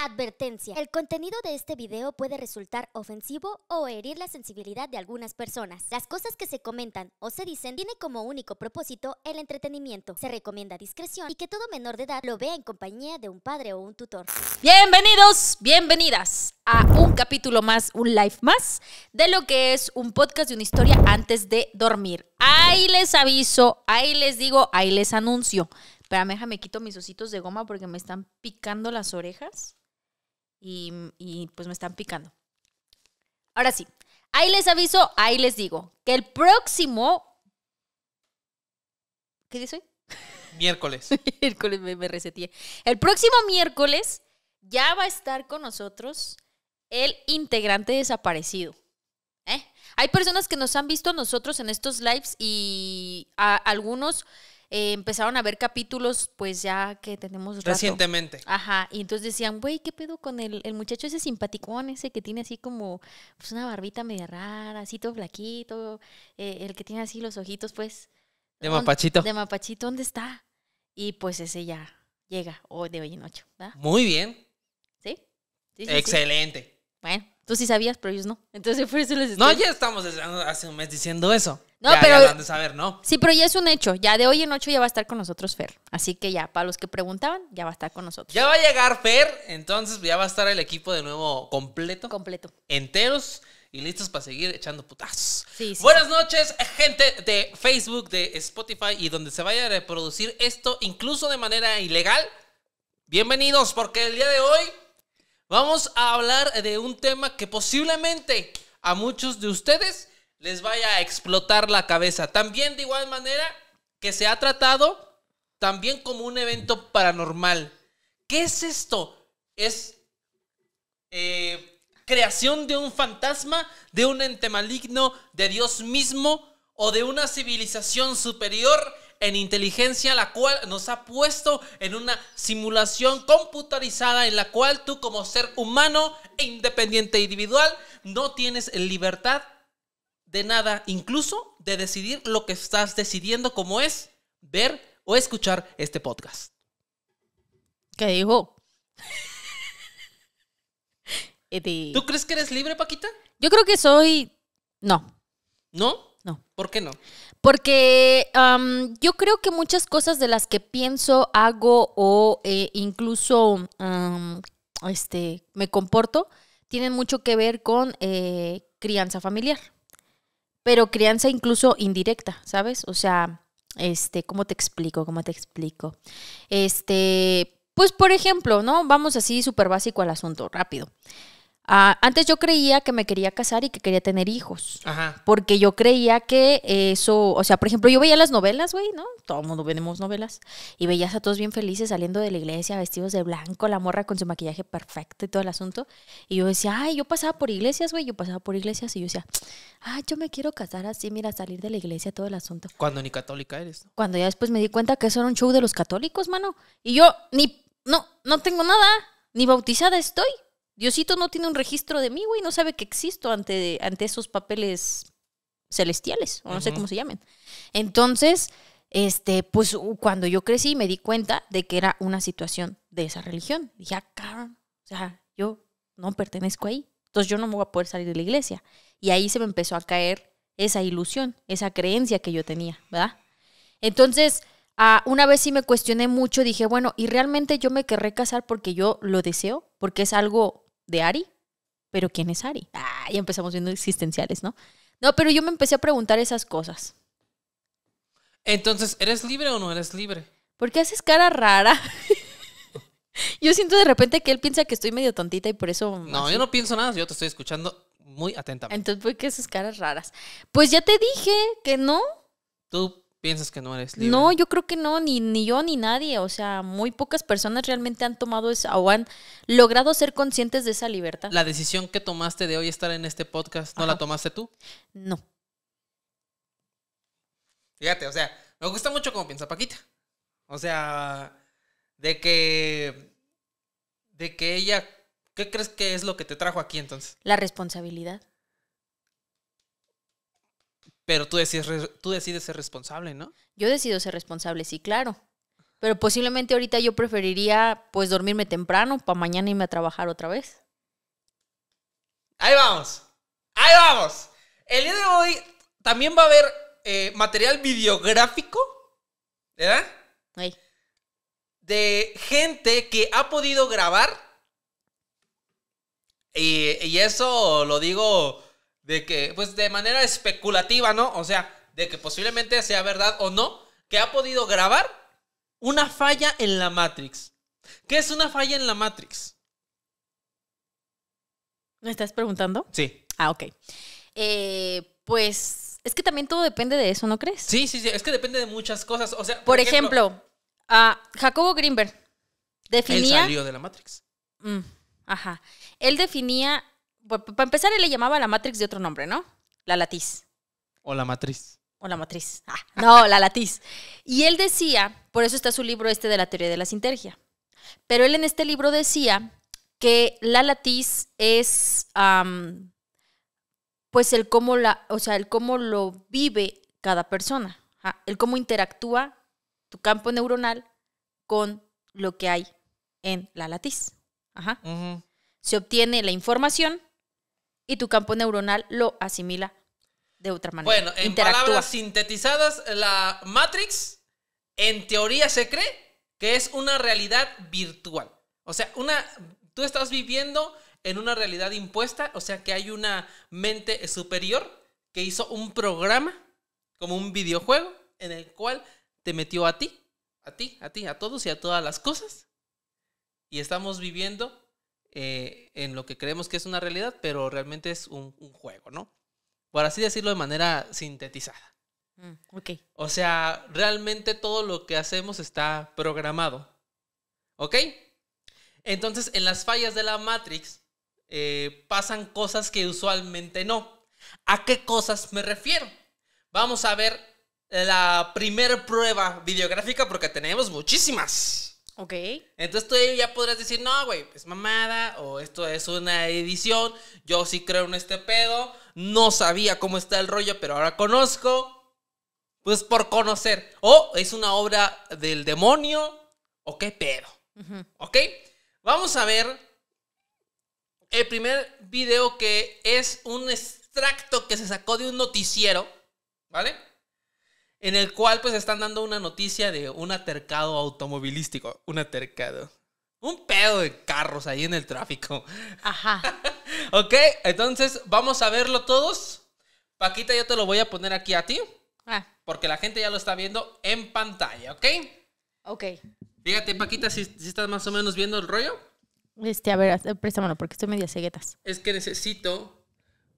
Advertencia. El contenido de este video puede resultar ofensivo o herir la sensibilidad de algunas personas. Las cosas que se comentan o se dicen tienen como único propósito el entretenimiento. Se recomienda discreción y que todo menor de edad lo vea en compañía de un padre o un tutor. Bienvenidos, bienvenidas a un capítulo más, un live más de lo que es un podcast de una historia antes de dormir. Ahí les aviso, ahí les digo, ahí les anuncio. Espérame, me quito mis ositos de goma porque me están picando las orejas y, pues me están picando. Ahora sí, ahí les aviso, ahí les digo que el próximo... ¿Qué dice hoy? Miércoles. miércoles me, reseteé. El próximo miércoles ya va a estar con nosotros el integrante desaparecido. ¿eh? Hay personas que nos han visto nosotros en estos lives y a algunos eh, empezaron a ver capítulos, pues ya que tenemos Recientemente. Ajá, y entonces decían, güey, ¿qué pedo con el, muchacho ese simpaticón, ese que tiene así como pues una barbita media rara, así todo flaquito, eh, el que tiene así los ojitos, pues. De mapachito. De mapachito, ¿dónde está? Y pues ese ya llega, o de hoy en ocho, ¿verdad? Muy bien. ¿Sí? sí, sí Excelente. Bueno. Tú sí sabías, pero ellos no. Entonces, por eso les No, ya estamos hace un mes diciendo eso. No, pero. Ya de saber, ¿no? Sí, pero ya es un hecho. Ya de hoy en ocho ya va a estar con nosotros Fer. Así que ya, para los que preguntaban, ya va a estar con nosotros. Ya va a llegar Fer, entonces ya va a estar el equipo de nuevo completo. Completo. Enteros y listos para seguir echando putazos. Sí, Buenas noches, gente de Facebook, de Spotify y donde se vaya a reproducir esto, incluso de manera ilegal. Bienvenidos, porque el día de hoy Vamos a hablar de un tema que posiblemente a muchos de ustedes les vaya a explotar la cabeza. También de igual manera que se ha tratado también como un evento paranormal. ¿Qué es esto? Es eh, creación de un fantasma, de un ente maligno, de Dios mismo o de una civilización superior en inteligencia, la cual nos ha puesto en una simulación computarizada en la cual tú como ser humano, e independiente e individual, no tienes libertad de nada, incluso de decidir lo que estás decidiendo como es ver o escuchar este podcast. ¿Qué dijo? ¿Tú crees que eres libre, Paquita? Yo creo que soy... No. ¿No? ¿Por qué no? Porque yo creo que muchas cosas de las que pienso, hago o eh, incluso este, me comporto tienen mucho que ver con eh, crianza familiar. Pero crianza incluso indirecta, ¿sabes? O sea, este, ¿cómo te explico? ¿Cómo te explico? Este, pues por ejemplo, ¿no? Vamos así súper básico al asunto, rápido. Ah, antes yo creía que me quería casar y que quería tener hijos. Ajá. Porque yo creía que eso, o sea, por ejemplo, yo veía las novelas, güey, ¿no? Todo el mundo vemos novelas. Y veías a todos bien felices saliendo de la iglesia, vestidos de blanco, la morra con su maquillaje perfecto y todo el asunto. Y yo decía, ay, yo pasaba por iglesias, güey, yo pasaba por iglesias y yo decía, ay, ah, yo me quiero casar así, mira, salir de la iglesia, todo el asunto. Cuando ni católica eres. Cuando ya después me di cuenta que eso era un show de los católicos, mano. Y yo ni, no, no tengo nada, ni bautizada estoy. Diosito no tiene un registro de mí, güey, no sabe que existo ante, ante esos papeles celestiales, o no sé cómo se llamen. Entonces, este, pues cuando yo crecí me di cuenta de que era una situación de esa religión. Dije, ah, o sea, yo no pertenezco ahí. Entonces yo no me voy a poder salir de la iglesia. Y ahí se me empezó a caer esa ilusión, esa creencia que yo tenía, ¿verdad? Entonces, una vez sí me cuestioné mucho, dije, bueno, ¿y realmente yo me querré casar porque yo lo deseo? Porque es algo de Ari, pero ¿quién es Ari? Ah, ya empezamos viendo existenciales, ¿no? No, pero yo me empecé a preguntar esas cosas. Entonces, ¿eres libre o no eres libre? ¿Por qué haces cara rara? yo siento de repente que él piensa que estoy medio tontita y por eso... No, yo no pienso nada, yo te estoy escuchando muy atentamente. Entonces, ¿por qué haces caras raras? Pues ya te dije que no. Tú piensas que no eres libre. No, yo creo que no, ni, ni yo ni nadie. O sea, muy pocas personas realmente han tomado esa, o han logrado ser conscientes de esa libertad. La decisión que tomaste de hoy estar en este podcast, ¿no la tomaste tú? No. Fíjate, o sea, me gusta mucho cómo piensa Paquita. O sea, de que. de que ella. ¿Qué crees que es lo que te trajo aquí entonces? La responsabilidad. Pero tú decides, tú decides ser responsable, ¿no? Yo decido ser responsable, sí, claro. Pero posiblemente ahorita yo preferiría pues dormirme temprano para mañana irme a trabajar otra vez. Ahí vamos. Ahí vamos. El día de hoy también va a haber eh, material videográfico, ¿verdad? De gente que ha podido grabar. y eso lo digo de que, pues de manera especulativa, ¿no? O sea, de que posiblemente sea verdad o no, que ha podido grabar una falla en la Matrix. ¿Qué es una falla en la Matrix? ¿Me estás preguntando? Sí. Ah, ok. Eh, pues es que también todo depende de eso, ¿no crees? Sí, sí, sí, es que depende de muchas cosas. O sea, por, ejemplo, a Jacobo Greenberg definía... Él salió de la Matrix. Mm, ajá. Él definía pues, para empezar, él le llamaba la Matrix de otro nombre, ¿no? La Latiz. O la Matriz. O la Matriz. Ah, no, la Latiz. Y él decía, por eso está su libro este de la teoría de la sintergia. Pero él en este libro decía que la Latiz es, pues, el cómo, la, o sea, el cómo lo vive cada persona. El cómo interactúa tu campo neuronal con lo que hay en la latiz. Ajá. Se obtiene la información y tu campo neuronal lo asimila de otra manera. Bueno, en palabras sintetizadas, la Matrix en teoría se cree que es una realidad virtual. O sea, una, tú estás viviendo en una realidad impuesta, o sea que hay una mente superior que hizo un programa, como un videojuego, en el cual te metió a ti, a ti, a ti, a todos y a todas las cosas. Y estamos viviendo eh, en lo que creemos que es una realidad, pero realmente es un, juego, ¿no? Por así decirlo de manera sintetizada. Mm, o sea, realmente todo lo que hacemos está programado. ¿Ok? Entonces, en las fallas de la Matrix eh, pasan cosas que usualmente no. ¿A qué cosas me refiero? Vamos a ver la primer prueba videográfica porque tenemos muchísimas. Ok. Entonces tú ya podrás decir, no, güey, es mamada o esto es una edición, yo sí creo en este pedo, no sabía cómo está el rollo, pero ahora conozco, pues por conocer, o es una obra del demonio, o qué pedo, ¿ok? Vamos a ver el primer video que es un extracto que se sacó de un noticiero, ¿vale? en el cual pues están dando una noticia de un atercado automovilístico, un atercado. Un pedo de carros ahí en el tráfico. Ajá. ok, entonces vamos a verlo todos. Paquita, yo te lo voy a poner aquí a ti. Ah. Porque la gente ya lo está viendo en pantalla, ¿ok? Ok. Fíjate, Paquita, si, estás más o menos viendo el rollo. Este, a ver, préstamelo porque estoy media ceguetas. Es que necesito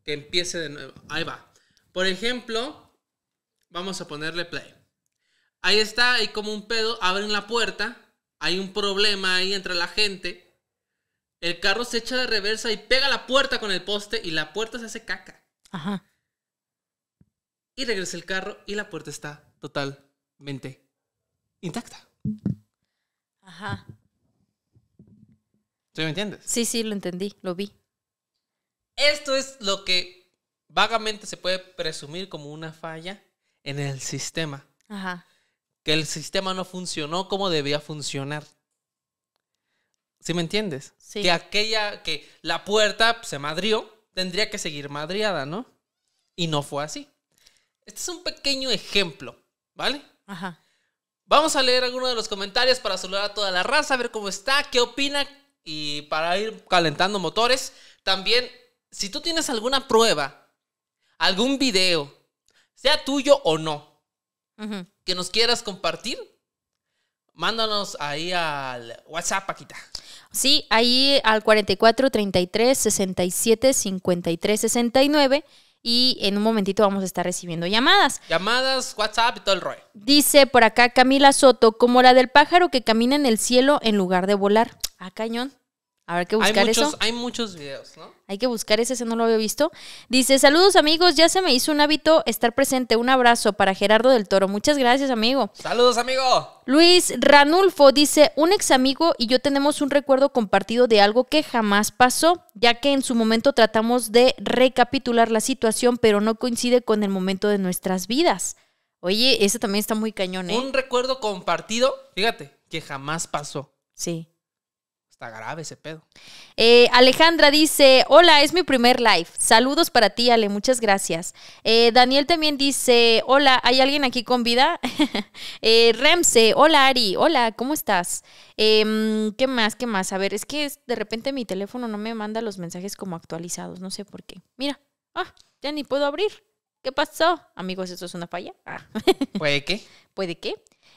que empiece de nuevo. Ahí va. Por ejemplo, Vamos a ponerle play. Ahí está, ahí como un pedo, abren la puerta, hay un problema ahí entre la gente. El carro se echa de reversa y pega la puerta con el poste y la puerta se hace caca. Ajá. Y regresa el carro y la puerta está totalmente intacta. Ajá. ¿Sí me entiendes? Sí, sí, lo entendí, lo vi. Esto es lo que vagamente se puede presumir como una falla en el sistema. Ajá. Que el sistema no funcionó como debía funcionar. ¿Sí me entiendes? Sí. Que aquella, que la puerta se madrió, tendría que seguir madriada, ¿no? Y no fue así. Este es un pequeño ejemplo, ¿vale? Ajá. Vamos a leer algunos de los comentarios para saludar a toda la raza, a ver cómo está, qué opina y para ir calentando motores. También, si tú tienes alguna prueba, algún video, sea tuyo o no, que nos quieras compartir, mándanos ahí al WhatsApp, Paquita. Sí, ahí al 44 33 67 53 69 y en un momentito vamos a estar recibiendo llamadas. Llamadas, WhatsApp y todo el rollo. Dice por acá Camila Soto, como la del pájaro que camina en el cielo en lugar de volar. Ah, cañón que buscar hay muchos, Hay muchos videos, ¿no? Hay que buscar ese, ese no lo había visto. Dice, saludos amigos, ya se me hizo un hábito estar presente. Un abrazo para Gerardo del Toro. Muchas gracias, amigo. Saludos, amigo. Luis Ranulfo dice, un ex amigo y yo tenemos un recuerdo compartido de algo que jamás pasó, ya que en su momento tratamos de recapitular la situación, pero no coincide con el momento de nuestras vidas. Oye, ese también está muy cañón, ¿eh? Un recuerdo compartido, fíjate, que jamás pasó. Sí está grave ese pedo. Eh, Alejandra dice, hola, es mi primer live. Saludos para ti, Ale, muchas gracias. Eh, Daniel también dice, hola, ¿hay alguien aquí con vida? Eh, Remse, hola Ari, hola, ¿cómo estás? Em, ¿Qué más? ¿Qué más? A ver, es que de repente mi teléfono no me manda los mensajes como actualizados, no sé por qué. Mira, ah, ya ni puedo abrir. ¿Qué pasó? Amigos, ¿esto es una falla? Ah. ¿Puede qué? ¿Puede qué?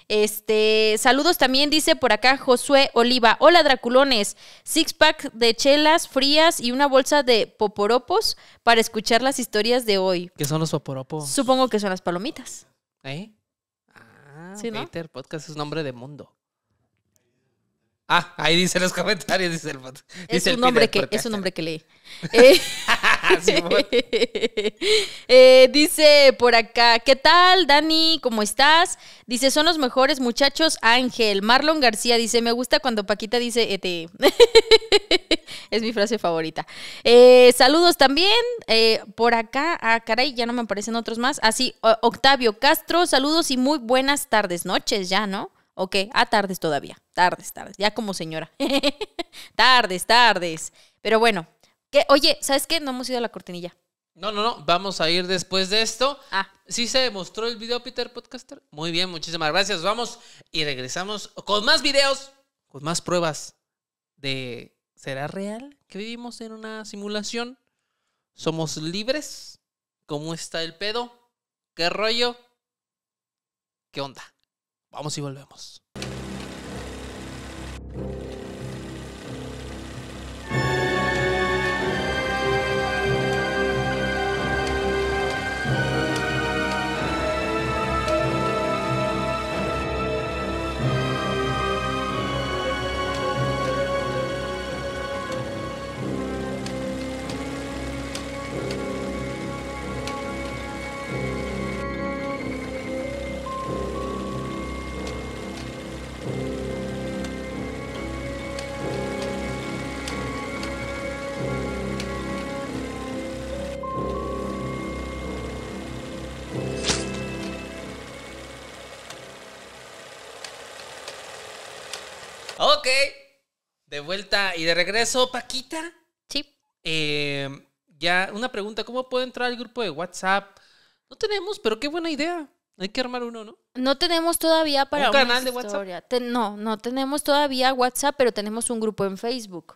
Este, saludos también, dice por acá Josué Oliva. Hola, Draculones. Six pack de chelas frías y una bolsa de poporopos para escuchar las historias de hoy. ¿Qué son los poporopos? Supongo que son las palomitas. ¿Eh? Ah, ¿Sí, podcast es nombre de mundo. Ah, ahí dice los comentarios, dice el es, un nombre que, es que lee. dice por acá, ¿qué tal, Dani? ¿Cómo estás? Dice, son los mejores muchachos, Ángel. Marlon García dice, me gusta cuando Paquita dice e es mi frase favorita. Eh, saludos también eh, por acá. Ah, caray, ya no me aparecen otros más. Así, ah, Octavio Castro, saludos y muy buenas tardes, noches ya, ¿no? Ok, a tardes todavía, tardes, tardes, ya como señora. tardes, tardes. Pero bueno, que, oye, ¿sabes qué? No hemos ido a la cortinilla. No, no, no, vamos a ir después de esto. Ah. Sí se mostró el video, Peter Podcaster. Muy bien, muchísimas gracias. Vamos y regresamos con más videos, con más pruebas de ¿será real que vivimos en una simulación? ¿Somos libres? ¿Cómo está el pedo? ¿Qué rollo? ¿Qué onda? Vamos y volvemos. De vuelta y de regreso, Paquita. Sí. Eh, ya, una pregunta, ¿cómo puedo entrar al grupo de WhatsApp? No tenemos, pero qué buena idea. Hay que armar uno, ¿no? No tenemos todavía para... ¿Un canal de WhatsApp? no, no tenemos todavía WhatsApp, pero tenemos un grupo en Facebook.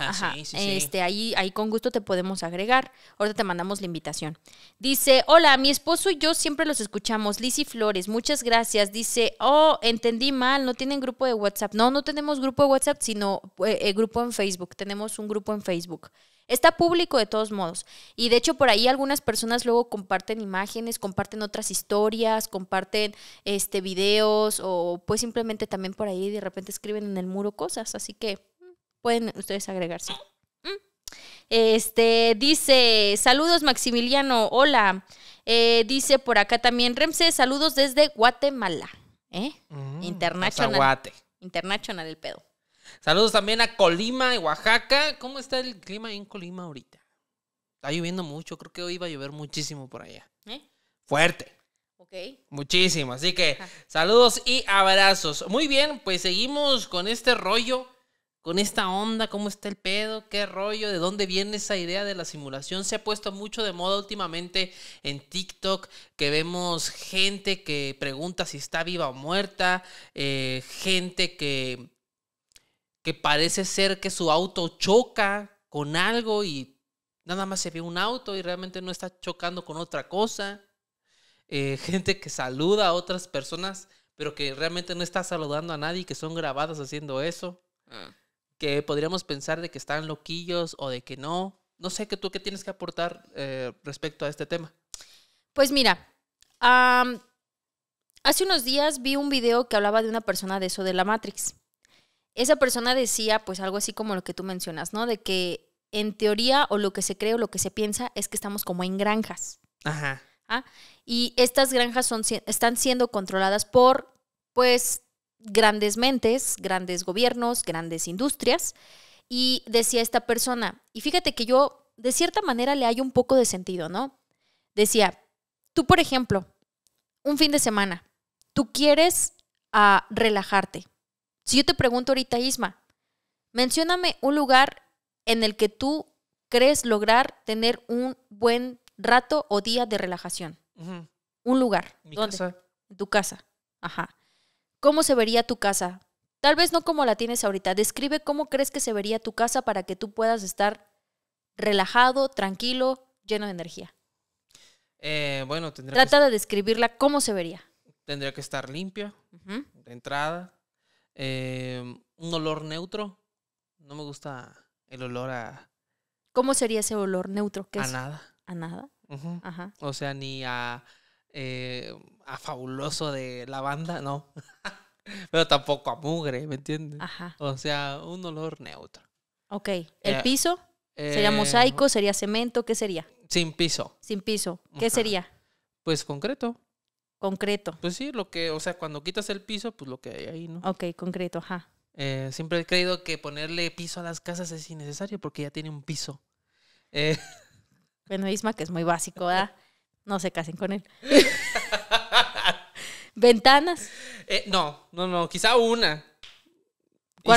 Ah, Sí, sí, sí. Este, ahí, ahí con gusto te podemos agregar. Ahorita te mandamos la invitación. Dice, hola, mi esposo y yo siempre los escuchamos. Lizzy Flores, muchas gracias. Dice, oh, entendí mal, no tienen grupo de WhatsApp. No, no tenemos grupo de WhatsApp, sino eh, eh, grupo en Facebook. Tenemos un grupo en Facebook. Está público de todos modos. Y de hecho por ahí algunas personas luego comparten imágenes, comparten otras historias, comparten este videos o pues simplemente también por ahí de repente escriben en el muro cosas. Así que Pueden ustedes agregarse. Este, dice, saludos Maximiliano, hola. Eh, dice por acá también Remse, saludos desde Guatemala. ¿Eh? Mm, Guate. Internacional el pedo. Saludos también a Colima y Oaxaca. ¿Cómo está el clima en Colima ahorita? Está lloviendo mucho, creo que hoy iba a llover muchísimo por allá. ¿Eh? Fuerte. Ok. Muchísimo, así que saludos y abrazos. Muy bien, pues seguimos con este rollo con esta onda, cómo está el pedo, qué rollo, de dónde viene esa idea de la simulación. Se ha puesto mucho de moda últimamente en TikTok, que vemos gente que pregunta si está viva o muerta, eh, gente que, que parece ser que su auto choca con algo y nada más se ve un auto y realmente no está chocando con otra cosa. Eh, gente que saluda a otras personas, pero que realmente no está saludando a nadie, que son grabadas haciendo eso. Ah que podríamos pensar de que están loquillos o de que no. No sé, qué ¿tú qué tienes que aportar eh, respecto a este tema? Pues mira, hace unos días vi un video que hablaba de una persona de eso de la Matrix. Esa persona decía pues algo así como lo que tú mencionas, ¿no? De que en teoría o lo que se cree o lo que se piensa es que estamos como en granjas. Ajá. ¿Ah? Y estas granjas son, están siendo controladas por, pues, grandes mentes, grandes gobiernos, grandes industrias. Y decía esta persona, y fíjate que yo de cierta manera le hay un poco de sentido, ¿no? Decía, tú por ejemplo, un fin de semana, tú quieres ah, relajarte. Si yo te pregunto ahorita, Isma, mencióname un lugar en el que tú crees lograr tener un buen rato o día de relajación. Un lugar. ¿Dónde? tu casa. Ajá. ¿Cómo se vería tu casa? Tal vez no como la tienes ahorita. Describe cómo crees que se vería tu casa para que tú puedas estar relajado, tranquilo, lleno de energía. Eh, bueno, tendría Trata de describirla cómo se vería. Tendría que estar limpia, de entrada, eh, un olor neutro. No me gusta el olor a... ¿Cómo sería ese olor neutro? a nada. ¿A nada? Ajá. O sea, ni a eh, a fabuloso de la banda, no. Pero tampoco a mugre, ¿me entiendes? Ajá. O sea, un olor neutro. Ok. ¿El piso? ¿Sería eh, mosaico? ¿Sería cemento? ¿Qué sería? Sin piso. Sin piso. ¿Qué sería? Pues concreto. Concreto. Pues sí, lo que, o sea, cuando quitas el piso, pues lo que hay ahí, ¿no? Ok, concreto, ajá. Eh, siempre he creído que ponerle piso a las casas es innecesario porque ya tiene un piso. Bueno, Isma, que es muy básico, ¿verdad? no se casen con él. ¿Ventanas? Eh, no, no, no, quizá una.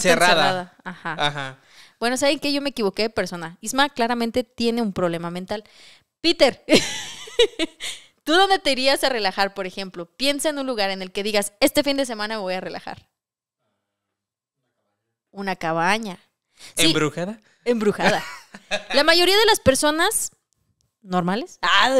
cerrada. Ajá. Ajá. Bueno, ¿saben qué? Yo me equivoqué persona. Isma claramente tiene un problema mental. Peter, ¿tú dónde te irías a relajar, por ejemplo? Piensa en un lugar en el que digas, este fin de semana me voy a relajar. Una cabaña. ¿Embrujada? Embrujada. La mayoría de las personas normales. Ah,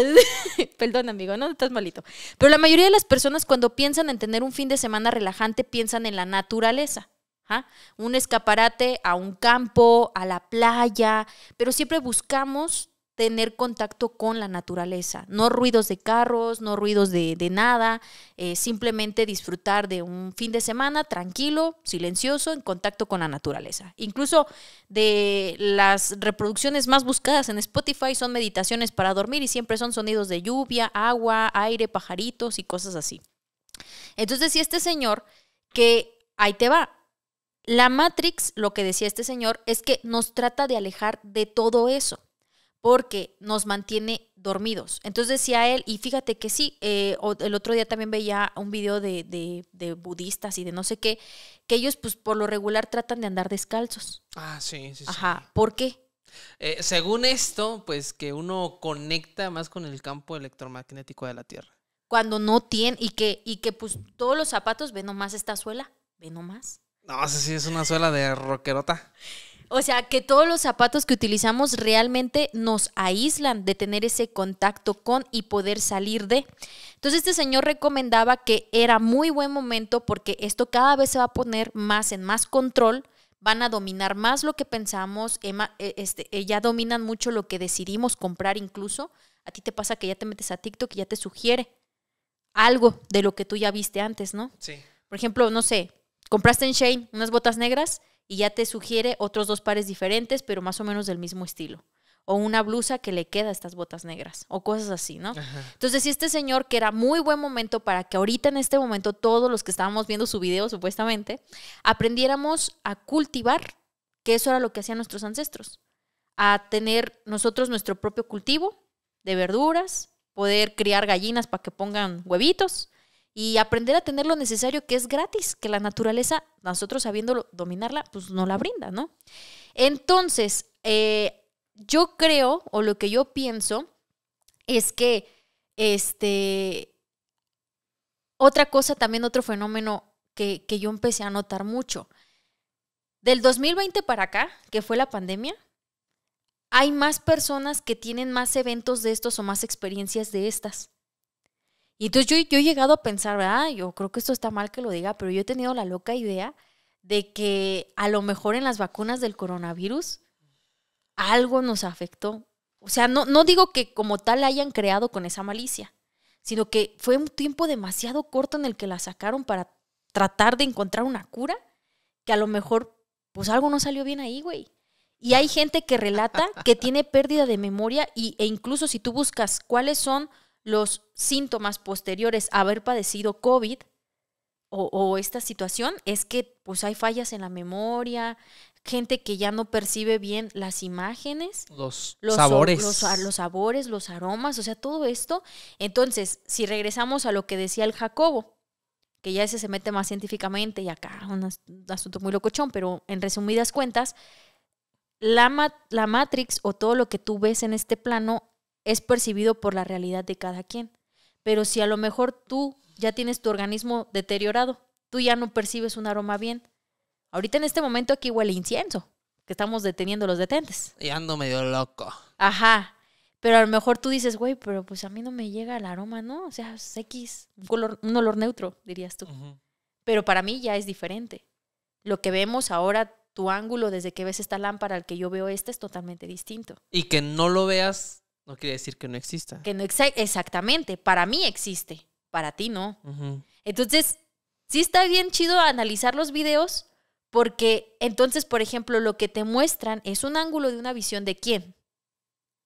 perdón, amigo, no estás malito. Pero la mayoría de las personas cuando piensan en tener un fin de semana relajante piensan en la naturaleza. ¿ah? Un escaparate a un campo, a la playa, pero siempre buscamos tener contacto con la naturaleza. No ruidos de carros, no ruidos de, nada, eh, simplemente disfrutar de un fin de semana tranquilo, silencioso, en contacto con la naturaleza. Incluso de las reproducciones más buscadas en Spotify son meditaciones para dormir y siempre son sonidos de lluvia, agua, aire, pajaritos y cosas así. Entonces, decía este señor, que ahí te va, la Matrix, lo que decía este señor, es que nos trata de alejar de todo eso porque nos mantiene dormidos. Entonces decía él, y fíjate que sí, eh, el otro día también veía un video de, de, budistas y de no sé qué, que ellos pues por lo regular tratan de andar descalzos. Ah, sí, sí. Ajá, ¿por qué? Eh, según esto, pues que uno conecta más con el campo electromagnético de la Tierra. Cuando no tiene, y que, y que pues todos los zapatos, ve nomás esta suela, ve nomás. No, sí, sí, es una suela de roquerota. O sea, que todos los zapatos que utilizamos realmente nos aíslan de tener ese contacto con y poder salir de. Entonces este señor recomendaba que era muy buen momento porque esto cada vez se va a poner más en más control van a dominar más lo que pensamos, e, este, eh, ya dominan mucho lo que decidimos comprar incluso. A ti te pasa que ya te metes a TikTok y ya te sugiere algo de lo que tú ya viste antes, ¿no? Sí. Por ejemplo, no sé, compraste en Shane unas botas negras y ya te sugiere otros dos pares diferentes, pero más o menos del mismo estilo. O una blusa que le queda a estas botas negras, o cosas así, ¿no? Entonces, si este señor, que era muy buen momento para que ahorita en este momento todos los que estábamos viendo su video, supuestamente, aprendiéramos a cultivar, que eso era lo que hacían nuestros ancestros, a tener nosotros nuestro propio cultivo de verduras, poder criar gallinas para que pongan huevitos, y aprender a tener lo necesario que es gratis, que la naturaleza, nosotros sabiendo dominarla, pues no la brinda, ¿no? Entonces, eh, yo creo, o lo que yo pienso, es que este, otra cosa también, otro fenómeno que, que yo empecé a notar mucho, del 2020 para acá, que fue la pandemia, hay más personas que tienen más eventos de estos o más experiencias de estas. Y entonces yo, he llegado a pensar, ah, Yo creo que esto está mal que lo diga, pero yo he tenido la loca idea de que a lo mejor en las vacunas del coronavirus algo nos afectó. O sea, no, no digo que como tal la hayan creado con esa malicia, sino que fue un tiempo demasiado corto en el que la sacaron para tratar de encontrar una cura, que a lo mejor pues algo no salió bien ahí, güey. Y hay gente que relata que tiene pérdida de memoria y, e incluso si tú buscas cuáles son los síntomas posteriores a haber padecido COVID o, esta situación es que pues hay fallas en la memoria, gente que ya no percibe bien las imágenes, los, sabores. Los, sabores, los aromas, o sea, todo esto. Entonces, si regresamos a lo que decía el Jacobo, que ya ese se mete más científicamente y acá un asunto muy locochón, pero en resumidas cuentas, la, la Matrix o todo lo que tú ves en este plano es percibido por la realidad de cada quien. Pero si a lo mejor tú ya tienes tu organismo deteriorado, tú ya no percibes un aroma bien. Ahorita en este momento aquí huele incienso, que estamos deteniendo los detentes. Y ando medio loco. Ajá. Pero a lo mejor tú dices, güey, pero pues a mí no me llega el aroma, ¿no? O sea, es X, un, color, un olor neutro, dirías tú. Pero para mí ya es diferente. Lo que vemos ahora, tu ángulo desde que ves esta lámpara al que yo veo esta es totalmente distinto. Y que no lo veas no quiere decir que no exista. Que no exactamente. Para mí existe, para ti no. Entonces, sí está bien chido analizar los videos porque entonces, por ejemplo, lo que te muestran es un ángulo de una visión de quién.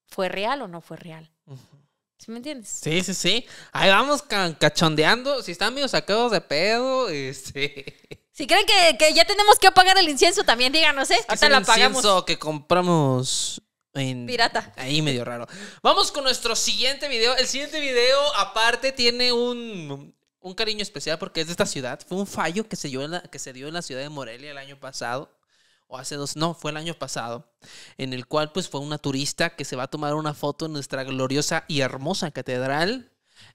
¿Fue real o no fue real? ¿Sí me entiendes? Sí, sí, sí. Ahí vamos cachondeando. Si están medio sacados de pedo, este... Si creen que, ya tenemos que apagar el incienso, también díganos, ¿eh? sé? lo apagamos. incienso que compramos Pirata. Ahí medio raro. Vamos con nuestro siguiente video. El siguiente video, aparte, tiene un, un cariño especial porque es de esta ciudad. Fue un fallo que se, dio en la, que se dio en la ciudad de Morelia el año pasado. O hace dos, no, fue el año pasado. En el cual, pues, fue una turista que se va a tomar una foto en nuestra gloriosa y hermosa catedral.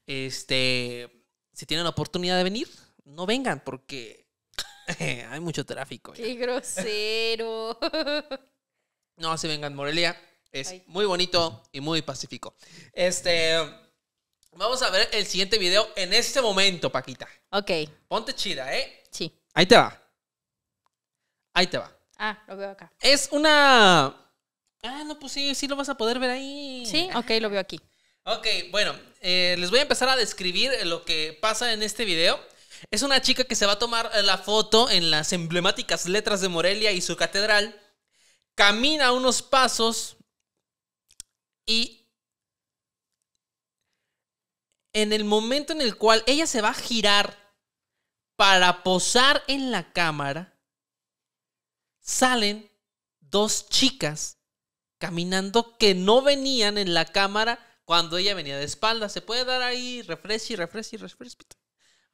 Este, si tienen la oportunidad de venir, no vengan porque hay mucho tráfico. ¡Qué grosero! no, se vengan, Morelia es muy bonito y muy pacífico. Este, vamos a ver el siguiente video en este momento, Paquita. Ok. Ponte chida, ¿eh? Sí. Ahí te va. Ahí te va. Ah, lo veo acá. Es una... Ah, no, pues sí, sí lo vas a poder ver ahí. Sí, ok, lo veo aquí. Ok, bueno, eh, les voy a empezar a describir lo que pasa en este video. Es una chica que se va a tomar la foto en las emblemáticas letras de Morelia y su catedral. Camina unos pasos y en el momento en el cual ella se va a girar para posar en la cámara, salen dos chicas caminando que no venían en la cámara cuando ella venía de espalda. Se puede dar ahí, refresca y refresh y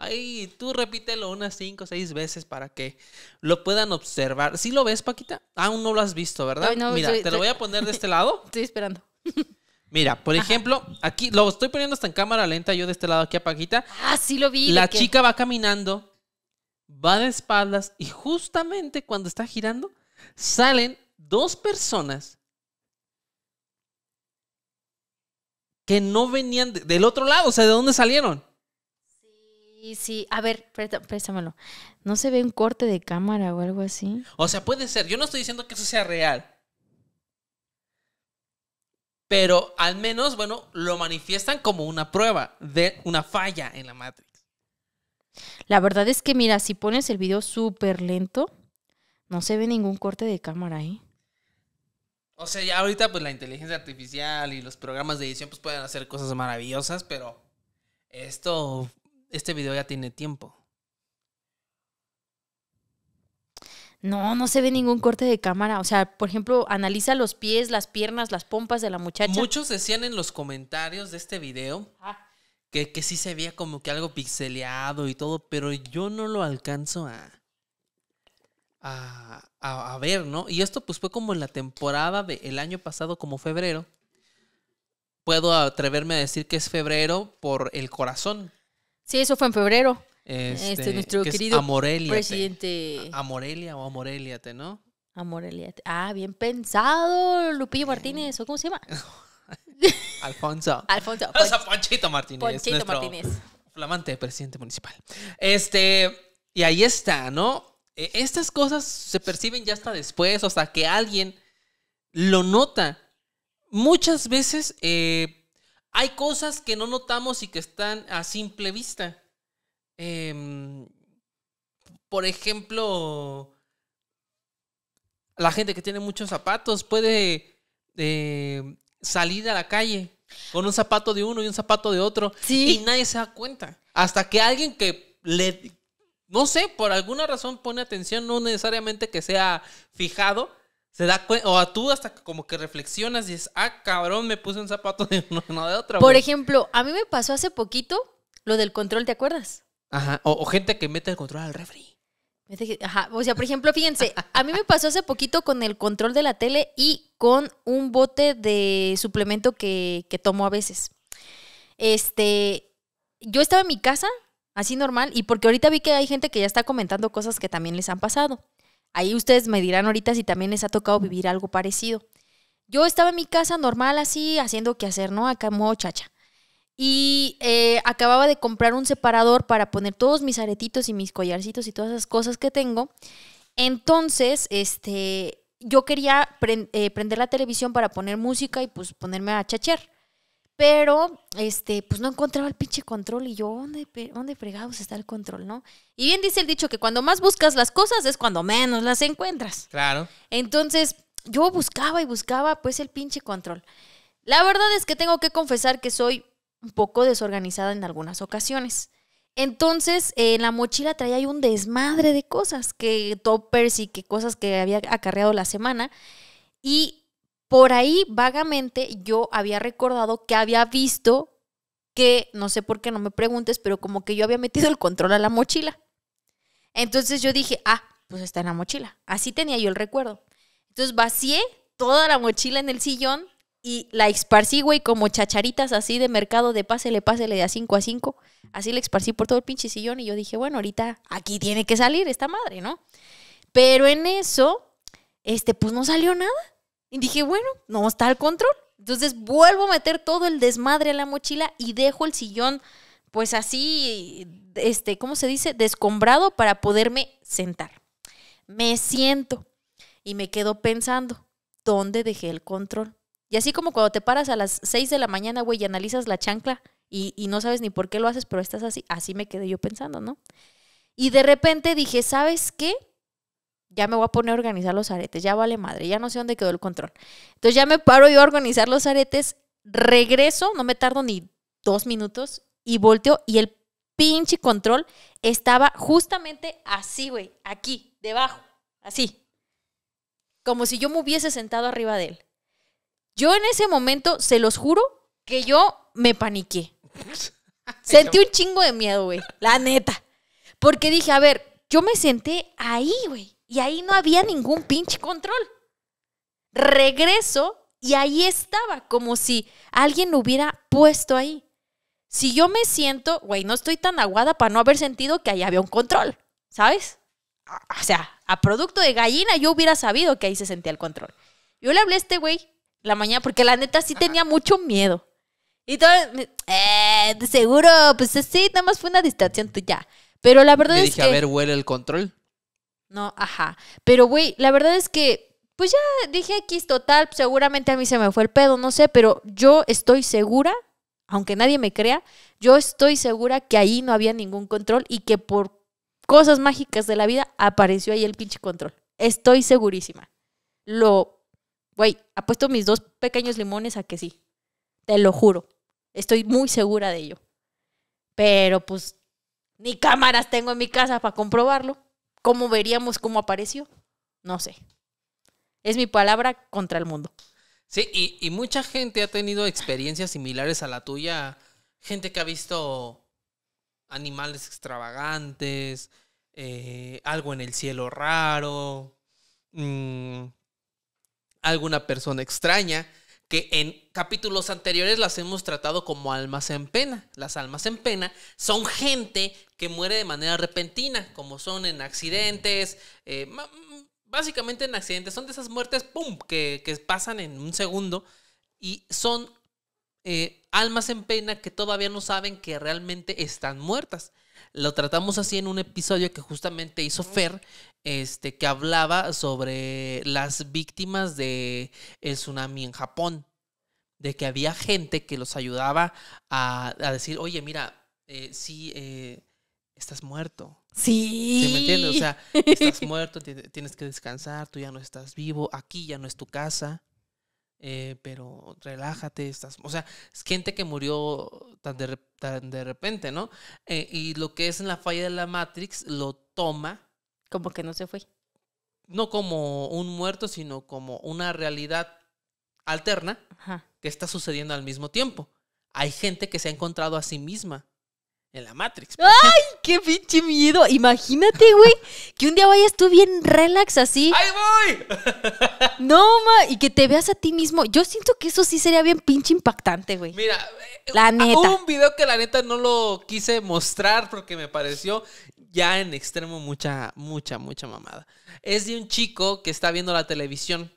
Ahí tú repítelo unas cinco o 6 veces para que lo puedan observar. ¿Sí lo ves, Paquita? Aún no lo has visto, ¿verdad? Mira, te lo voy a poner de este lado. Estoy esperando. Mira, por ejemplo, aquí lo estoy poniendo hasta en cámara lenta yo de este lado aquí a Paquita. Ah, sí lo vi. La chica va caminando, va de espaldas y justamente cuando está girando salen dos personas que no venían del otro lado, o sea, ¿de dónde salieron? Sí, sí. A ver, préstamelo. ¿No se ve un corte de cámara o algo así? O sea, puede ser. Yo no estoy diciendo que eso sea real. Pero al menos, bueno, lo manifiestan como una prueba de una falla en la Matrix. La verdad es que, mira, si pones el video súper lento, no se ve ningún corte de cámara, ahí. ¿eh? O sea, ya ahorita pues la inteligencia artificial y los programas de edición pues pueden hacer cosas maravillosas, pero esto, este video ya tiene tiempo. No, no se ve ningún corte de cámara. O sea, por ejemplo, analiza los pies, las piernas, las pompas de la muchacha. Muchos decían en los comentarios de este video que, sí se veía como que algo pixeleado y todo, pero yo no lo alcanzo a, a, a, ver, ¿no? Y esto pues fue como en la temporada del año pasado, como febrero. Puedo atreverme a decir que es febrero por el corazón. Sí, eso fue en febrero. Este, este, nuestro querido presidente. Amorelia o Amoreliate, ¿no? Amoreliate. Ah, bien pensado, Lupillo Martínez, ¿o cómo se llama? Alfonso. Alfonso. Martínez. Ponchito Martínez. Flamante presidente municipal. Este, y ahí está, ¿no? E, estas cosas se perciben ya hasta después, o sea, que alguien lo nota. Muchas veces eh, hay cosas que no notamos y que están a simple vista. Eh, por ejemplo, la gente que tiene muchos zapatos puede eh, salir a la calle con un zapato de uno y un zapato de otro y nadie se da cuenta. Hasta que alguien que le, no sé, por alguna razón pone atención, no necesariamente que sea fijado, se da o a tú hasta como que reflexionas y dices, ah, cabrón, me puse un zapato de uno, y no de otro. Por ejemplo, a mí me pasó hace poquito lo del control, ¿te acuerdas? Ajá, o, gente que mete el control al refri. Ajá. O sea, por ejemplo, fíjense, a mí me pasó hace poquito con el control de la tele y con un bote de suplemento que, tomo a veces. Este, yo estaba en mi casa, así normal, y porque ahorita vi que hay gente que ya está comentando cosas que también les han pasado. Ahí ustedes me dirán ahorita si también les ha tocado vivir algo parecido. Yo estaba en mi casa normal así, haciendo qué hacer, ¿no? Acá mochacha chacha. Y eh, acababa de comprar un separador para poner todos mis aretitos y mis collarcitos y todas esas cosas que tengo. Entonces, este, yo quería eh, prender la televisión para poner música y pues ponerme a chachear. Pero, este, pues no encontraba el pinche control y yo, ¿dónde, ¿dónde fregados está el control, no? Y bien dice el dicho que cuando más buscas las cosas es cuando menos las encuentras. Claro. Entonces, yo buscaba y buscaba pues el pinche control. La verdad es que tengo que confesar que soy un poco desorganizada en algunas ocasiones. Entonces, en la mochila traía un desmadre de cosas, que toppers y que cosas que había acarreado la semana. Y por ahí, vagamente, yo había recordado que había visto que, no sé por qué, no me preguntes, pero como que yo había metido el control a la mochila. Entonces yo dije, ah, pues está en la mochila. Así tenía yo el recuerdo. Entonces vacié toda la mochila en el sillón, y la esparcí, güey, como chacharitas así de mercado de pásele, pásele de a 5 a 5. Así la esparcí por todo el pinche sillón y yo dije, bueno, ahorita aquí tiene que salir esta madre, ¿no? Pero en eso, este, pues no salió nada. Y dije, bueno, no está al control. Entonces vuelvo a meter todo el desmadre a la mochila y dejo el sillón, pues así, este, ¿cómo se dice? Descombrado para poderme sentar. Me siento y me quedo pensando, ¿dónde dejé el control? Y así como cuando te paras a las 6 de la mañana, güey, y analizas la chancla y, no sabes ni por qué lo haces, pero estás así, así me quedé yo pensando, ¿no? Y de repente dije, ¿sabes qué? Ya me voy a poner a organizar los aretes, ya vale madre, ya no sé dónde quedó el control. Entonces ya me paro yo a organizar los aretes, regreso, no me tardo ni dos minutos, y volteo y el pinche control estaba justamente así, güey, aquí, debajo, así. Como si yo me hubiese sentado arriba de él. Yo en ese momento, se los juro, que yo me paniqué. Sentí un chingo de miedo, güey. La neta. Porque dije, a ver, yo me senté ahí, güey. Y ahí no había ningún pinche control. Regreso y ahí estaba, como si alguien lo hubiera puesto ahí. Si yo me siento, güey, no estoy tan aguada para no haber sentido que ahí había un control, ¿sabes? O sea, a producto de gallina yo hubiera sabido que ahí se sentía el control. Yo le hablé a este güey la mañana, porque la neta sí tenía mucho miedo. Y todo, eh, seguro, pues eh, sí, nada más fue una distracción pues, ya. Pero la verdad es que... dije, a ver, huele el control. No, ajá. Pero, güey, la verdad es que, pues ya dije X total, pues, seguramente a mí se me fue el pedo, no sé, pero yo estoy segura, aunque nadie me crea, yo estoy segura que ahí no había ningún control y que por cosas mágicas de la vida apareció ahí el pinche control. Estoy segurísima. Lo Güey, apuesto mis dos pequeños limones a que sí. Te lo juro. Estoy muy segura de ello. Pero pues ni cámaras tengo en mi casa para comprobarlo. ¿Cómo veríamos cómo apareció? No sé. Es mi palabra contra el mundo. Sí, y, mucha gente ha tenido experiencias similares a la tuya. Gente que ha visto animales extravagantes, eh, algo en el cielo raro, mmm, alguna persona extraña, que en capítulos anteriores las hemos tratado como almas en pena. Las almas en pena son gente que muere de manera repentina, como son en accidentes, eh, mm, básicamente en accidentes, son de esas muertes, ¡pum!, que, pasan en un segundo y son eh, almas en pena que todavía no saben que realmente están muertas. Lo tratamos así en un episodio que justamente hizo Fer, este, que hablaba sobre las víctimas de tsunami en Japón. De que había gente que los ayudaba a, decir, oye, mira, eh, sí, eh, estás muerto. Sí. ¿Sí me entiendes? O sea, estás muerto, tienes que descansar, tú ya no estás vivo, aquí ya no es tu casa. Eh, pero relájate, estás, o sea, es gente que murió tan de, repente, ¿no? Eh, y lo que es en la falla de la Matrix lo toma. Como que no se fue. No como un muerto, sino como una realidad alterna que está sucediendo al mismo tiempo. Hay gente que se ha encontrado a sí misma en la Matrix. ¡Ay, qué pinche miedo! Imagínate, güey, que un día vayas tú bien relax así. ¡Ahí voy! No, ma, y que te veas a ti mismo. Yo siento que eso sí sería bien pinche impactante, güey. Mira, la eh, neta. Hubo un video que la neta no lo quise mostrar porque me pareció ya en extremo mucha, mucha, mucha mamada. Es de un chico que está viendo la televisión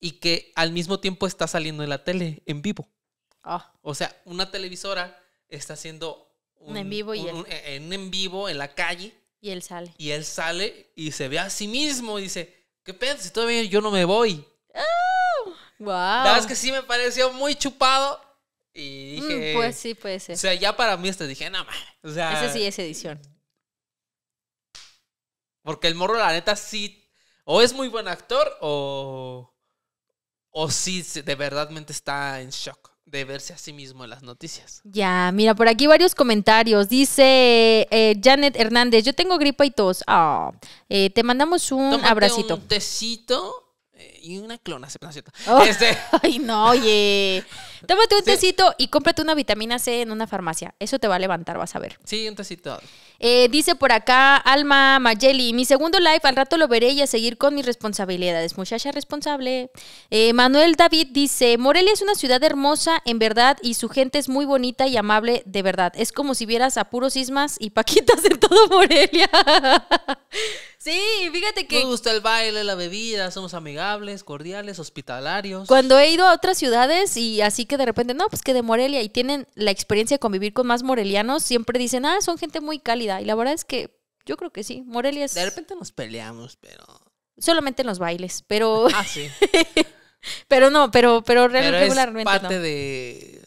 y que al mismo tiempo está saliendo de la tele en vivo. Ah. O sea, una televisora está haciendo en vivo y e, en vivo en la calle. Y él sale. Y él sale y se ve a sí mismo y dice, ¿qué pedo? Si todavía yo no me voy. wow. ¡Oh! La verdad es que sí me pareció muy chupado. Y mm, dije. pues sí, puede ser. O sea, ya para mí este dije, nada más O Ese sí es edición. Porque el morro, la neta, sí. O es muy buen actor o. O sí, de verdadmente está en shock de verse a sí mismo en las noticias. Ya, mira, por aquí varios comentarios. Dice eh, Janet Hernández, yo tengo gripa y tos. Ah, eh, te mandamos un Tómate abracito. Un tecito. Eh, y una clona, ¿no oh. este, Ay, no, oye. Tómate un tecito y cómprate una vitamina C en una farmacia. Eso te va a levantar, vas a ver. Sí, un tecito. Eh, dice por acá Alma Mayeli, mi segundo live, al rato lo veré y a seguir con mis responsabilidades. Muchacha responsable. Eh, Manuel David dice, Morelia es una ciudad hermosa, en verdad, y su gente es muy bonita y amable, de verdad. Es como si vieras a puros ismas y paquitas en todo Morelia. sí, fíjate que... Me gusta el baile, la bebida, somos amigables cordiales, hospitalarios. Cuando he ido a otras ciudades y así que de repente, no, pues que de Morelia y tienen la experiencia de convivir con más morelianos, siempre dicen, ah, son gente muy cálida. Y la verdad es que yo creo que sí, Morelia es... De repente nos peleamos, pero... Solamente en los bailes, pero... Ah, sí. pero no, pero, pero, parte de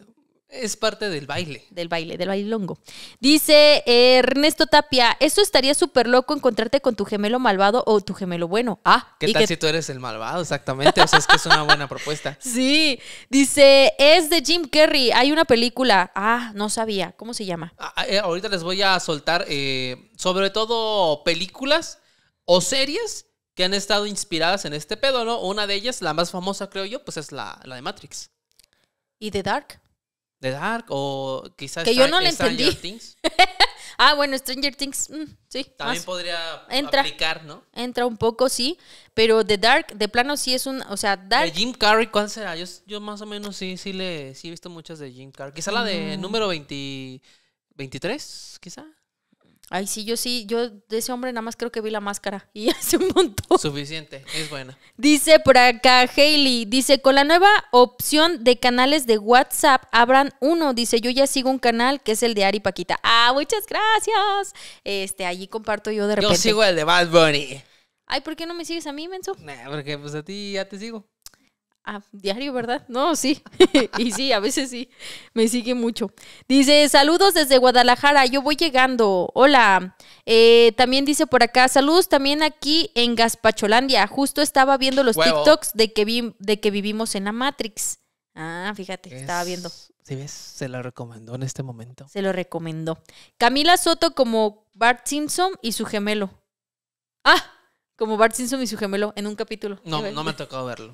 es parte del baile. Del baile, del bailongo. Dice Ernesto Tapia, eso estaría súper loco encontrarte con tu gemelo malvado o tu gemelo bueno. Ah, ¿qué tal si tú eres el malvado? Exactamente, o sea, es que es una buena propuesta. Sí, dice, es de Jim Carrey, hay una película. Ah, no sabía, ¿cómo se llama? Ah, ah, eh, ahorita les voy a soltar eh, sobre todo películas o series que han estado inspiradas en este pedo, ¿no? Una de ellas, la más famosa creo yo, pues es la, la de Matrix. ¿Y The Dark? The Dark o quizás Stranger Things. ah, bueno, Stranger Things, mm, sí. También podría entra, aplicar, ¿no? Entra un poco, sí, pero The Dark, de plano sí es un, o sea, Dark. Jim Carrey cuál será? Yo, yo más o menos sí, sí le, sí he visto muchas de Jim Carrey. Quizá la de mm. número 23, quizá. Ay, sí, yo sí, yo de ese hombre nada más creo que vi la máscara y hace un montón. Suficiente, es buena. Dice por acá Hailey, dice, con la nueva opción de canales de WhatsApp, abran uno. Dice, yo ya sigo un canal que es el de Ari Paquita. Ah, muchas gracias. Este, allí comparto yo de repente. Yo sigo el de Bad Bunny. Ay, ¿por qué no me sigues a mí, Menso? Nah, porque pues a ti ya te sigo. Ah, diario, ¿verdad? No, sí. y sí, a veces sí. Me sigue mucho. Dice, saludos desde Guadalajara, yo voy llegando. Hola. Eh, también dice por acá, saludos también aquí en Gaspacholandia. Justo estaba viendo los TikToks de que, de que vivimos en la Matrix. Ah, fíjate, estaba viendo. Sí, ves, se lo recomendó en este momento. Se lo recomendó. Camila Soto como Bart Simpson y su gemelo. Ah, como Bart Simpson y su gemelo en un capítulo. No, no me ha tocado verlo.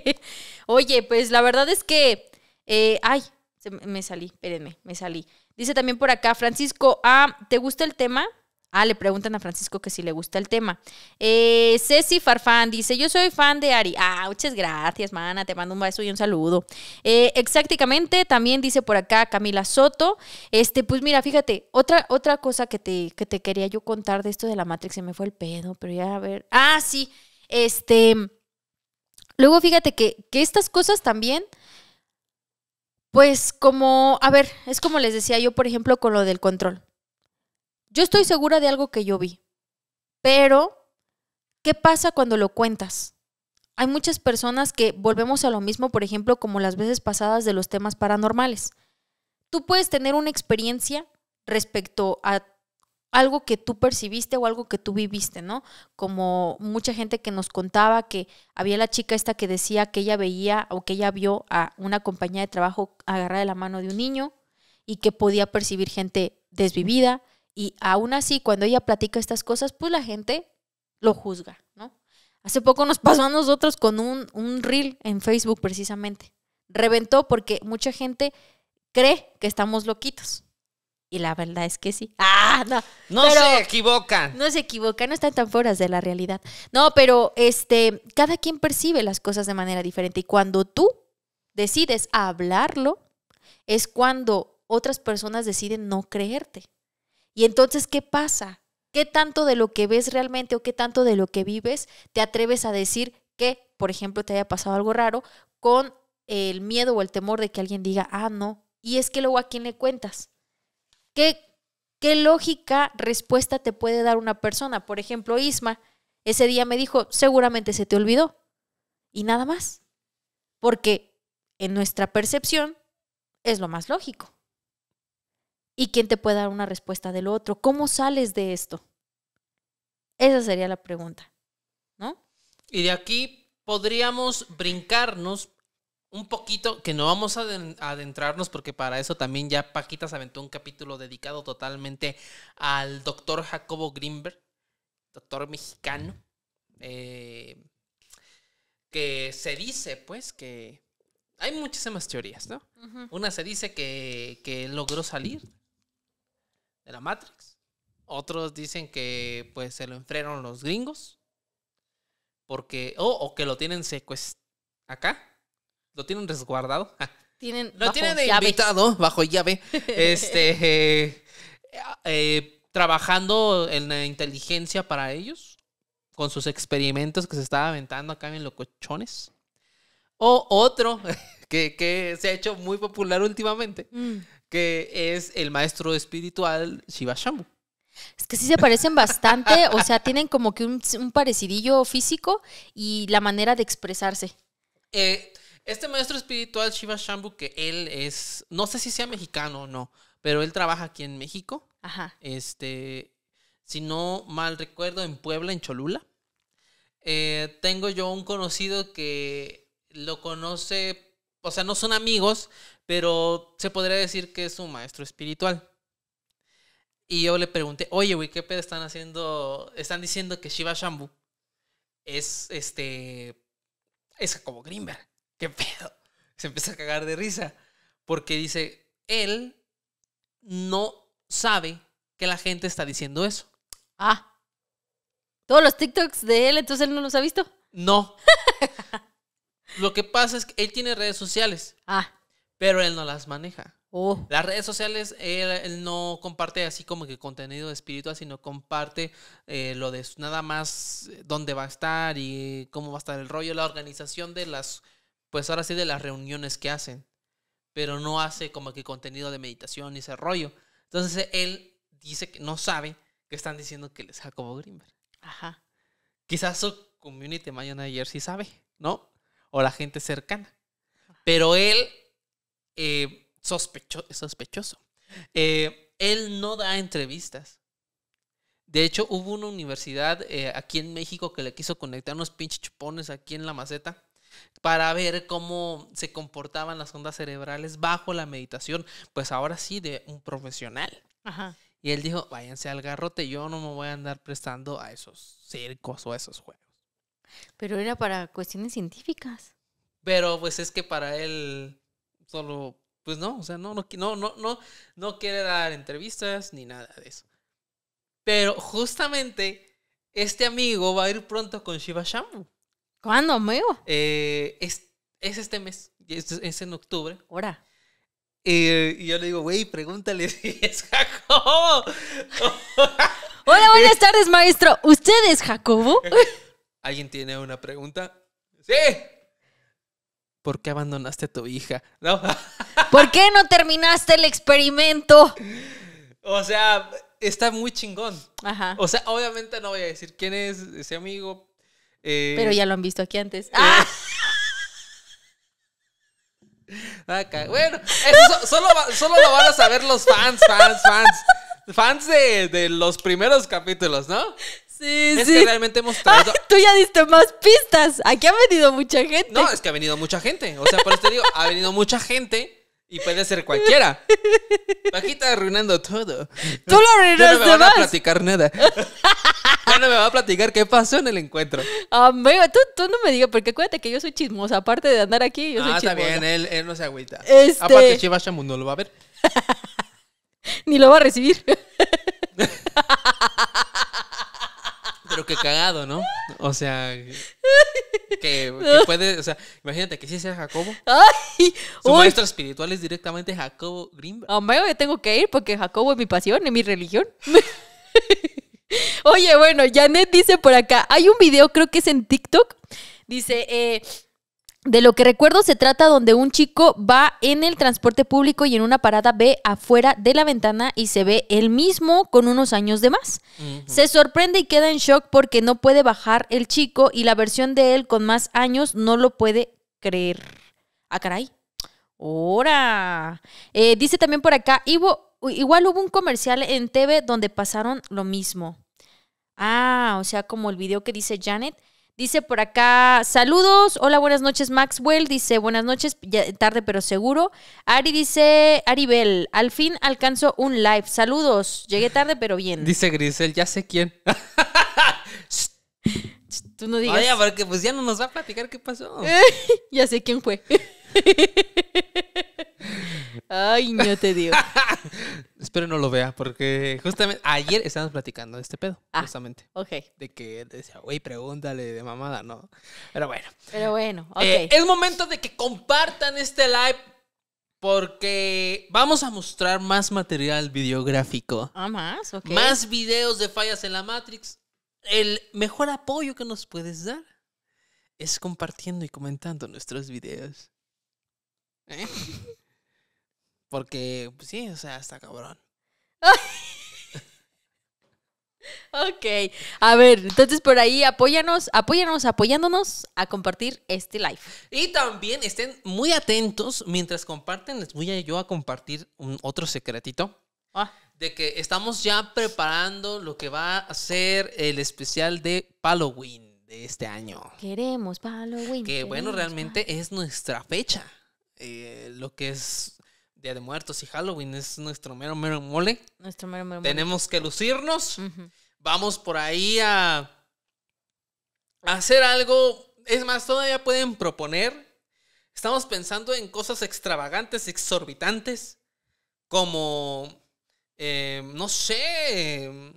Oye, pues la verdad es que. Eh, ay, me salí, espérenme, me salí. Dice también por acá, Francisco, a ah, ¿te gusta el tema? Ah, le preguntan a Francisco que si le gusta el tema. Eh, Ceci Farfán dice, yo soy fan de Ari. Ah, muchas gracias, mana. Te mando un beso y un saludo. Eh, exactamente, también dice por acá Camila Soto. Este, pues mira, fíjate, otra, otra cosa que te, que te quería yo contar de esto de la Matrix, se me fue el pedo, pero ya a ver. Ah, sí. Este. Luego fíjate que estas cosas también. Pues como, a ver, es como les decía yo, por ejemplo, con lo del control. Yo estoy segura de algo que yo vi, pero ¿qué pasa cuando lo cuentas? Hay muchas personas que volvemos a lo mismo, por ejemplo, como las veces pasadas de los temas paranormales. Tú puedes tener una experiencia respecto a algo que tú percibiste o algo que tú viviste, ¿no? Como mucha gente que nos contaba que había la chica esta que decía que ella veía o que ella vio a una compañía de trabajo agarrar de la mano de un niño y que podía percibir gente desvivida, y aún así, cuando ella platica estas cosas, pues la gente lo juzga, ¿no? Hace poco nos pasó a nosotros con un, un reel en Facebook precisamente. Reventó porque mucha gente cree que estamos loquitos. Y la verdad es que sí. Ah, no. No se equivocan. No se equivocan, no están tan fuera de la realidad. No, pero este, cada quien percibe las cosas de manera diferente. Y cuando tú decides hablarlo, es cuando otras personas deciden no creerte. Y entonces, ¿qué pasa? ¿Qué tanto de lo que ves realmente o qué tanto de lo que vives te atreves a decir que, por ejemplo, te haya pasado algo raro con el miedo o el temor de que alguien diga, ah, no, y es que luego a quién le cuentas? ¿Qué, qué lógica respuesta te puede dar una persona? Por ejemplo, Isma, ese día me dijo, seguramente se te olvidó. Y nada más. Porque en nuestra percepción es lo más lógico y quién te puede dar una respuesta del otro. ¿Cómo sales de esto? Esa sería la pregunta, ¿no? Y de aquí podríamos brincarnos un poquito, que no vamos a adentrarnos porque para eso también ya Paquita se aventó un capítulo dedicado totalmente al doctor Jacobo Greenberg, doctor mexicano, eh, que se dice pues que hay muchísimas teorías, ¿no? Una se dice que, que, logró salir de la Matrix. Otros dicen que pues se lo enfrieron los gringos. Porque. o que lo tienen secuestrado. Acá. Lo tienen resguardado. lo tienen de invitado, bajo llave. este. Eh, eh, trabajando en la inteligencia para ellos. Con sus experimentos que se estaba aventando acá en cochones O otro que, se ha hecho muy popular últimamente. Mm que es el maestro espiritual Shiva Shambu. Es que sí se parecen bastante, o sea, tienen como que un, parecidillo físico y la manera de expresarse. Eh, este maestro espiritual, Shiva Shambu, que él es, no sé si sea mexicano o no, pero él trabaja aquí en México. Ajá. Este, si no mal recuerdo, en Puebla, en Cholula. Eh, tengo yo un conocido que lo conoce, o sea, no son amigos, pero se podría decir que es un maestro espiritual. Y yo le pregunté, oye, güey, ¿qué pedo están haciendo? Están diciendo que Shiva Shambu es este. Es como Greenberg. ¿Qué pedo? Se empieza a cagar de risa. Porque dice, él no sabe que la gente está diciendo eso. Ah. Todos los TikToks de él, entonces él no los ha visto. No. Lo que pasa es que él tiene redes sociales. Ah pero él no las maneja. Oh. Las redes sociales, él, no comparte así como que contenido espiritual, sino comparte eh, lo de nada más eh, dónde va a estar y cómo va a estar el rollo, la organización de las, pues ahora sí, de las reuniones que hacen, pero no hace como que contenido de meditación y ese rollo. Entonces él dice que no sabe que están diciendo que él es Jacobo Grimberg. Ajá. Quizás su community manager sí sabe, ¿no? O la gente cercana. Pero él eh, sospechoso. Eh, él no da entrevistas. De hecho, hubo una universidad eh, aquí en México que le quiso conectar unos pinches chupones aquí en la maceta para ver cómo se comportaban las ondas cerebrales bajo la meditación, pues ahora sí, de un profesional. Y él dijo, váyanse al garrote, yo no me voy a andar prestando a esos circos o a esos juegos. Pero era para cuestiones científicas. Pero pues es que para él Solo, pues no, o sea, no, no, no, no, no, quiere dar entrevistas ni nada de eso. Pero justamente este amigo va a ir pronto con Shiva ¿Cuándo, amigo? Eh, es, este mes, es, en octubre. Ahora. y yo le digo, güey, pregúntale si es Jacobo. Hola, buenas tardes, maestro. ¿Usted es Jacobo? ¿Alguien tiene una pregunta? Sí. ¿Por qué abandonaste a tu hija? ¿Por qué no terminaste el experimento? O sea, está muy chingón. Ajá. O sea, obviamente no voy a decir quién es ese amigo. Eh, Pero ya lo han visto aquí antes. Eh, Acá. Ah. Ah, bueno, eso solo, lo van a saber los fans, fans, fans. Fans de, de los primeros capítulos, ¿no? es que realmente hemos traído. Tú ya diste más pistas. Aquí ha venido mucha gente. No, es que ha venido mucha gente. O sea, por eso te digo, ha venido mucha gente y puede ser cualquiera. Aquí está arruinando todo. Tú lo arruinaste. Ya no me van a platicar nada. no me va a platicar qué pasó en el encuentro. Amigo, tú, tú no me digas, porque acuérdate que yo soy chismosa. Aparte de andar aquí, yo soy chismosa. Ah, está bien, él, él, no se agüita. Este... Aparte, Chivas no lo va a ver. Ni lo va a recibir. Pero que cagado, ¿no? O sea, que, puede, o sea, imagínate que sí sea Jacobo. Su maestro espiritual es directamente Jacobo Greenberg. Hombre, oh, yo tengo que ir porque Jacobo es mi pasión, es mi religión. Oye, bueno, Janet dice por acá, hay un video, creo que es en TikTok, dice, eh, de lo que recuerdo se trata donde un chico va en el transporte público y en una parada ve afuera de la ventana y se ve él mismo con unos años de más. Se sorprende y queda en shock porque no puede bajar el chico y la versión de él con más años no lo puede creer. Ah, caray. Ora. Eh, dice también por acá, Ivo, igual hubo un comercial en TV donde pasaron lo mismo. Ah, o sea, como el video que dice Janet Dice por acá, saludos, hola, buenas noches Maxwell, dice buenas noches, tarde pero seguro. Ari dice, Aribel, al fin alcanzo un live, saludos, llegué tarde pero bien. Dice Grisel, ya sé quién. Tú no digas. porque pues ya no nos va a platicar qué pasó. ya sé quién fue. Ay, no te digo. Espero no lo vea, porque justamente ayer estábamos platicando de este pedo, ah, justamente. Ok. De que decía, güey, pregúntale de mamada, ¿no? Pero bueno. Pero bueno, eh, ok. es momento de que compartan este live porque vamos a mostrar más material videográfico. Ah, más, ok. Más videos de fallas en la Matrix. El mejor apoyo que nos puedes dar es compartiendo y comentando nuestros videos. ¿Eh? Porque, pues, sí, o sea, está cabrón. ok, a ver, entonces por ahí apóyanos, apóyanos, apoyándonos a compartir este live. Y también estén muy atentos mientras comparten, les voy a yo a compartir un otro secretito. Ah. De que estamos ya preparando lo que va a ser el especial de Halloween de este año. Queremos Halloween. Que bueno, realmente es nuestra fecha. Eh, lo que es Día de Muertos y Halloween es nuestro mero mero mole. Nuestro mero mero mole. Tenemos que lucirnos. Vamos por ahí a, a hacer algo. Es más, todavía pueden proponer. Estamos pensando en cosas extravagantes, exorbitantes, como, eh, no sé,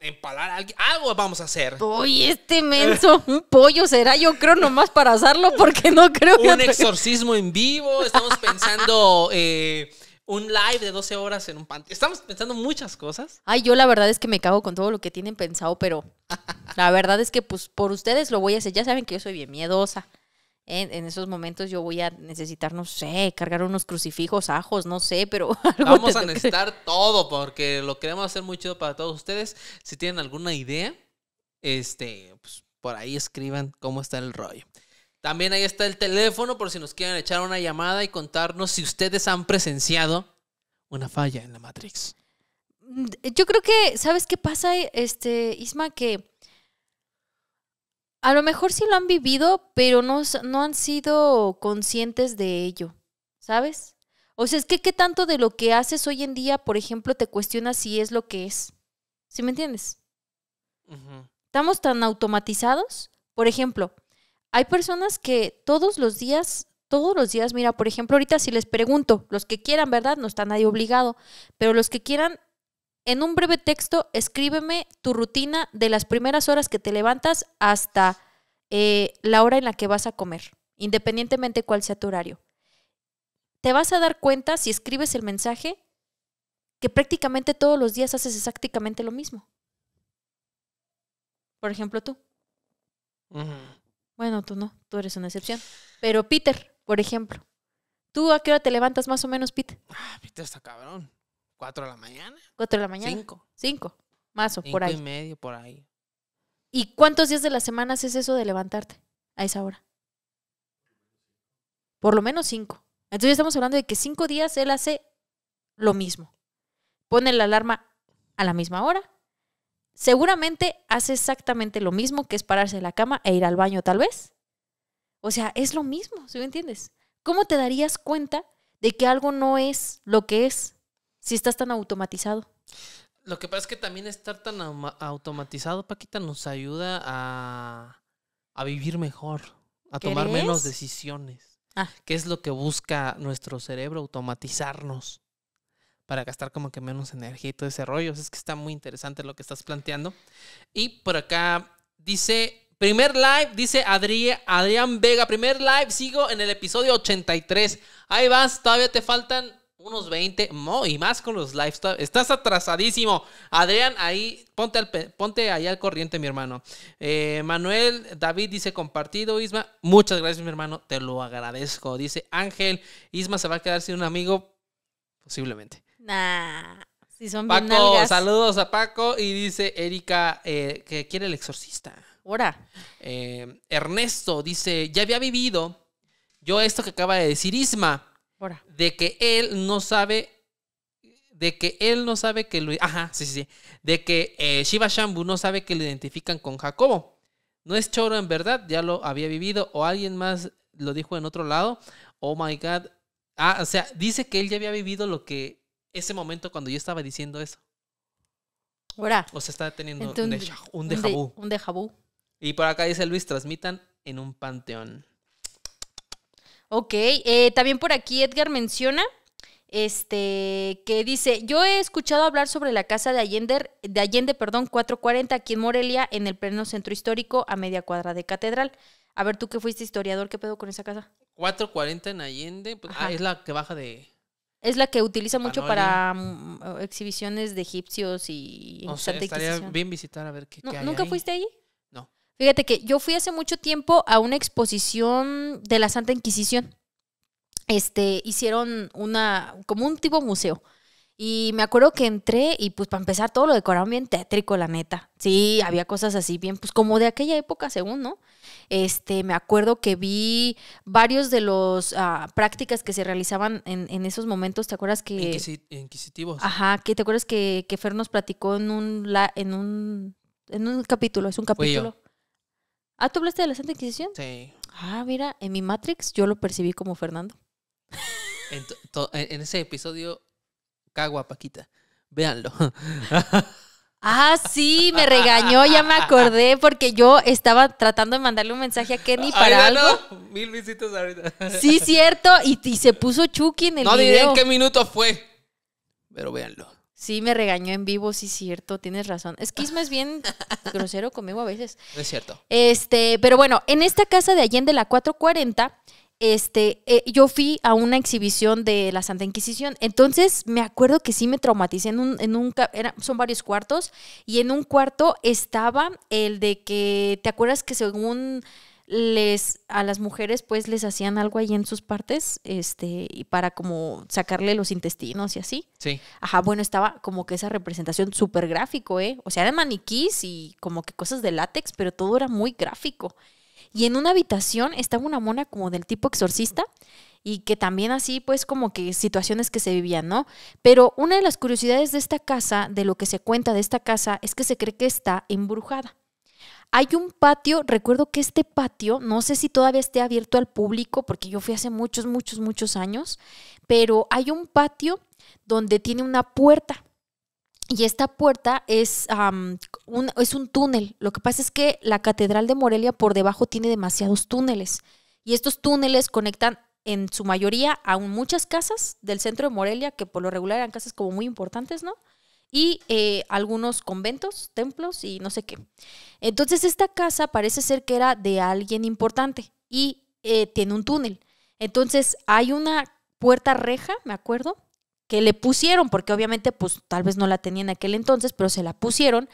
empalar a alguien. Algo vamos a hacer. Uy, este menso. Un pollo será, yo creo, nomás para asarlo, porque no creo que. Un exorcismo en vivo. Estamos pensando. Eh, un live de 12 horas en un panteón. Estamos pensando muchas cosas. Ay, yo la verdad es que me cago con todo lo que tienen pensado, pero la verdad es que pues por ustedes lo voy a hacer. Ya saben que yo soy bien miedosa en, esos momentos yo voy a necesitar, no sé, cargar unos crucifijos, ajos, no sé, pero... Vamos a necesitar todo porque lo queremos hacer muy chido para todos ustedes. Si tienen alguna idea, este, pues, por ahí escriban cómo está el rollo. También ahí está el teléfono por si nos quieren echar una llamada y contarnos si ustedes han presenciado una falla en la Matrix. Mm, yo creo que, ¿sabes qué pasa, este, Isma? Que a lo mejor sí lo han vivido, pero no, no han sido conscientes de ello, ¿sabes? O sea, es que qué tanto de lo que haces hoy en día, por ejemplo, te cuestionas si es lo que es. ¿Sí me entiendes? Estamos tan automatizados. Por ejemplo, hay personas que todos los días, todos los días, mira, por ejemplo, ahorita si les pregunto, los que quieran, ¿verdad? No está nadie obligado, pero los que quieran, en un breve texto, escríbeme tu rutina de las primeras horas que te levantas hasta eh, la hora en la que vas a comer, independientemente cuál sea tu horario. Te vas a dar cuenta si escribes el mensaje que prácticamente todos los días haces exactamente lo mismo. Por ejemplo, tú. Bueno, tú no, tú eres una excepción. Pero Peter, por ejemplo. ¿Tú a qué hora te levantas más o menos, Peter? Ah, Peter está cabrón. ¿Cuatro de la mañana? ¿Cuatro de la mañana? Cinco. Cinco, más o por ahí. Cinco y medio, por ahí. ¿Y cuántos días de la semana es eso de levantarte a esa hora? Por lo menos cinco. Entonces estamos hablando de que cinco días él hace lo mismo. Pone la alarma a la misma hora. Seguramente hace exactamente lo mismo que es pararse de la cama e ir al baño tal vez. O sea, es lo mismo, ¿sí me entiendes? ¿Cómo te darías cuenta de que algo no es lo que es si estás tan automatizado. Lo que pasa es que también estar tan automatizado, Paquita, nos ayuda a, vivir mejor, a tomar menos decisiones. Ah. ¿Qué es lo que busca nuestro cerebro? Automatizarnos para gastar como que menos energía y todo ese rollo. es que está muy interesante lo que estás planteando. Y por acá dice, primer live, dice Adrián Vega, primer live, sigo en el episodio 83. Ahí vas, todavía te faltan unos 20 y más con los lifestyle. Estás atrasadísimo. Adrián, ahí ponte, al, ponte ahí al corriente, mi hermano. Eh, Manuel David dice compartido, Isma. Muchas gracias, mi hermano. Te lo agradezco. Dice Ángel, Isma se va a quedar sin un amigo. Posiblemente. Nah. Si son Paco, saludos a Paco. Y dice Erika eh, que quiere el exorcista. Ahora. Eh, Ernesto dice: Ya había vivido yo esto que acaba de decir Isma de que él no sabe. De que él no sabe que lo. Ajá, sí, sí, De que eh, Shiva Shambu no sabe que lo identifican con Jacobo. No es choro en verdad, ya lo había vivido. O alguien más lo dijo en otro lado. Oh my God. Ah, o sea, dice que él ya había vivido lo que. Ese momento cuando yo estaba diciendo eso. O sea, está teniendo un dejabú Un déjà Y por acá dice Luis: transmitan en un panteón. Ok, eh, también por aquí Edgar menciona este, que dice, yo he escuchado hablar sobre la casa de Allende, de Allende, perdón, 440 aquí en Morelia, en el pleno centro histórico, a media cuadra de catedral. A ver, tú que fuiste historiador, ¿qué pedo con esa casa? 440 en Allende, pues, ah, es la que baja de... Es la que utiliza mucho para mm, exhibiciones de egipcios y... O sea, estaría bien visitar a ver qué, ¿Nunca fuiste ahí? Fíjate que yo fui hace mucho tiempo a una exposición de la Santa Inquisición. Este, hicieron una, como un tipo museo. Y me acuerdo que entré y pues para empezar todo lo decoraron bien teatrico, la neta. Sí, había cosas así bien, pues como de aquella época, según, ¿no? Este, me acuerdo que vi varios de los ah, prácticas que se realizaban en, en, esos momentos, ¿te acuerdas que... inquisitivos. Ajá, que te acuerdas que, que Fer nos platicó en un, en un, en un capítulo, es un capítulo. ¿Ah, tú hablaste de la Santa Inquisición? Sí. Ah, mira, en mi Matrix yo lo percibí como Fernando. En, ese episodio, cagua Paquita. Véanlo. Ah, sí, me regañó, ya me acordé, porque yo estaba tratando de mandarle un mensaje a Kenny para mil visitas ahorita. Sí, cierto, y, se puso Chucky en el video. No diré en qué minuto fue, pero véanlo. Sí, me regañó en vivo, sí, cierto, tienes razón. Es que es es bien grosero conmigo a veces. es cierto. Este, pero bueno, en esta casa de Allende, la 440, este, eh, yo fui a una exhibición de la Santa Inquisición. Entonces, me acuerdo que sí me traumaticé en un, en un son varios cuartos, y en un cuarto estaba el de que, ¿te acuerdas que según les a las mujeres pues les hacían algo ahí en sus partes este y para como sacarle los intestinos y así sí ajá bueno estaba como que esa representación súper gráfico eh o sea eran maniquís y como que cosas de látex pero todo era muy gráfico y en una habitación estaba una mona como del tipo exorcista y que también así pues como que situaciones que se vivían no pero una de las curiosidades de esta casa de lo que se cuenta de esta casa es que se cree que está embrujada hay un patio, recuerdo que este patio, no sé si todavía esté abierto al público, porque yo fui hace muchos, muchos, muchos años, pero hay un patio donde tiene una puerta. Y esta puerta es, un, un túnel. Lo que pasa es que la Catedral de Morelia por debajo tiene demasiados túneles. Y estos túneles conectan en su mayoría a muchas casas del centro de Morelia, que por lo regular eran casas como muy importantes, ¿no? y eh, algunos conventos, templos y no sé qué. Entonces esta casa parece ser que era de alguien importante y eh, tiene un túnel. Entonces hay una puerta reja, me acuerdo, que le pusieron, porque obviamente pues tal vez no la tenían en aquel entonces, pero se la pusieron.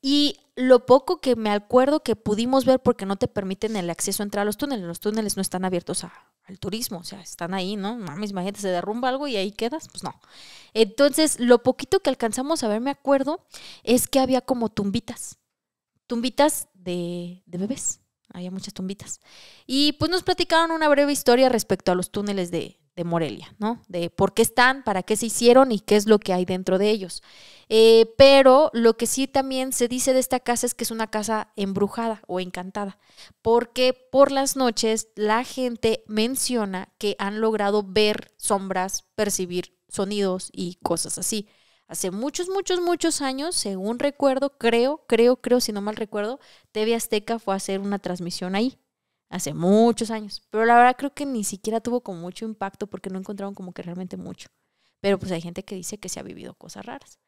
Y lo poco que me acuerdo que pudimos ver, porque no te permiten el acceso a entrar a los túneles, los túneles no están abiertos a, el turismo, o sea, están ahí, ¿no? Mames, imagínate, se derrumba algo y ahí quedas, pues no. Entonces, lo poquito que alcanzamos a ver, me acuerdo, es que había como tumbitas, tumbitas de, de bebés, había muchas tumbitas. Y pues nos platicaron una breve historia respecto a los túneles de, de Morelia, ¿no? De por qué están, para qué se hicieron y qué es lo que hay dentro de ellos. Eh, pero lo que sí también se dice de esta casa es que es una casa embrujada o encantada, porque por las noches la gente menciona que han logrado ver sombras, percibir sonidos y cosas así. Hace muchos, muchos, muchos años, según recuerdo, creo, creo, creo, si no mal recuerdo, TV Azteca fue a hacer una transmisión ahí hace muchos años. Pero la verdad creo que ni siquiera tuvo como mucho impacto porque no encontraron como que realmente mucho. Pero pues hay gente que dice que se ha vivido cosas raras.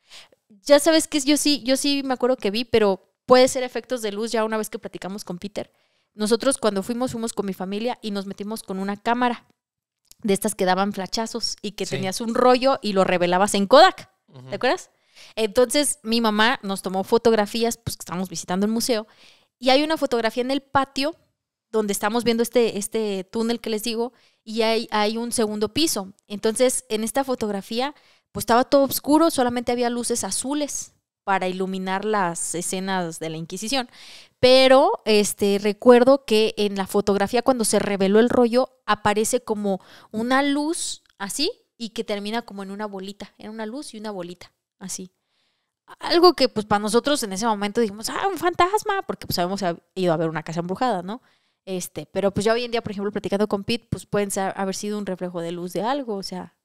Ya sabes que yo sí, yo sí me acuerdo que vi, pero puede ser efectos de luz ya una vez que platicamos con Peter. Nosotros cuando fuimos, fuimos con mi familia y nos metimos con una cámara de estas que daban flachazos y que tenías un rollo y lo revelabas en Kodak. ¿Te acuerdas? Entonces mi mamá nos tomó fotografías, pues que estábamos visitando el museo, y hay una fotografía en el patio donde estamos viendo este, este túnel que les digo, y hay, hay un segundo piso. Entonces, en esta fotografía, pues estaba todo oscuro, solamente había luces azules para iluminar las escenas de la Inquisición. Pero este recuerdo que en la fotografía cuando se reveló el rollo aparece como una luz así y que termina como en una bolita, en una luz y una bolita, así. Algo que pues para nosotros en ese momento dijimos, ah, un fantasma, porque pues habíamos ido a ver una casa embrujada, ¿no? Este, pero pues ya hoy en día, por ejemplo, platicando con Pete, pues pueden haber sido un reflejo de luz de algo, o sea,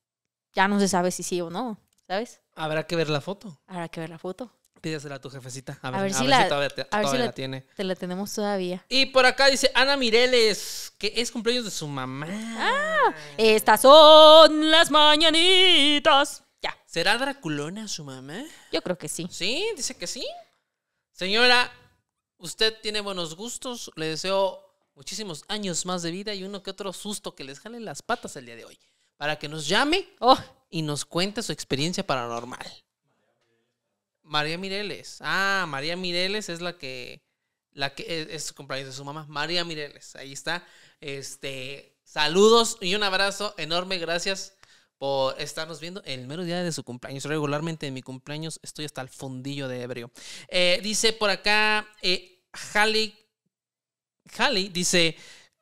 ya no se sabe si sí o no, ¿sabes? Habrá que ver la foto. Habrá que ver la foto. Pídasela a tu jefecita. A ver, si, la, tiene. Te la tenemos todavía. Y por acá dice Ana Mireles, que es cumpleaños de su mamá. Ah, estas son las mañanitas. Ya. ¿Será Draculona su mamá? Yo creo que sí. ¿Sí? ¿Dice que sí? Señora, usted tiene buenos gustos. Le deseo muchísimos años más de vida y uno que otro susto que les jale las patas el día de hoy. Para que nos llame oh. y nos cuente su experiencia paranormal. María Mireles. Ah, María Mireles es la que, la que e, es, su cumpleaños de su mamá. María Mireles, ahí está. Este, saludos y un abrazo enorme. Gracias por estarnos viendo el mero día de su cumpleaños. Regularmente en mi cumpleaños estoy hasta el fundillo de ebrio. Eh, dice por acá, eh, Halley dice,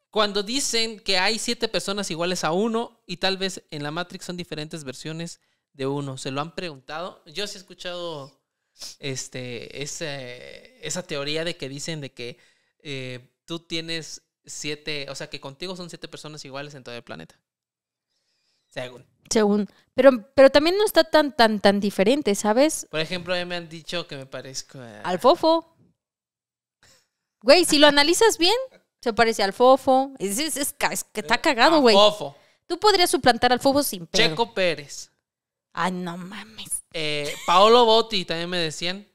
cuando dicen que hay siete personas iguales a uno y tal vez en la Matrix son diferentes versiones de uno, ¿se lo han preguntado? Yo sí he escuchado este, esa teoría de que dicen de que eh, tú tienes siete, o sea, que contigo son siete personas iguales en todo el planeta. Según. Según. Pero, pero también no está tan, tan, tan diferente, ¿sabes? Por ejemplo, me han dicho que me parezco al fofo. Güey, si lo analizas bien, se parece al fofo. Es, que está cagado, güey. Fofo. Tú podrías suplantar al fofo sin pedo. Checo Pérez. Ay, no mames. Eh, Paolo Botti también me decían.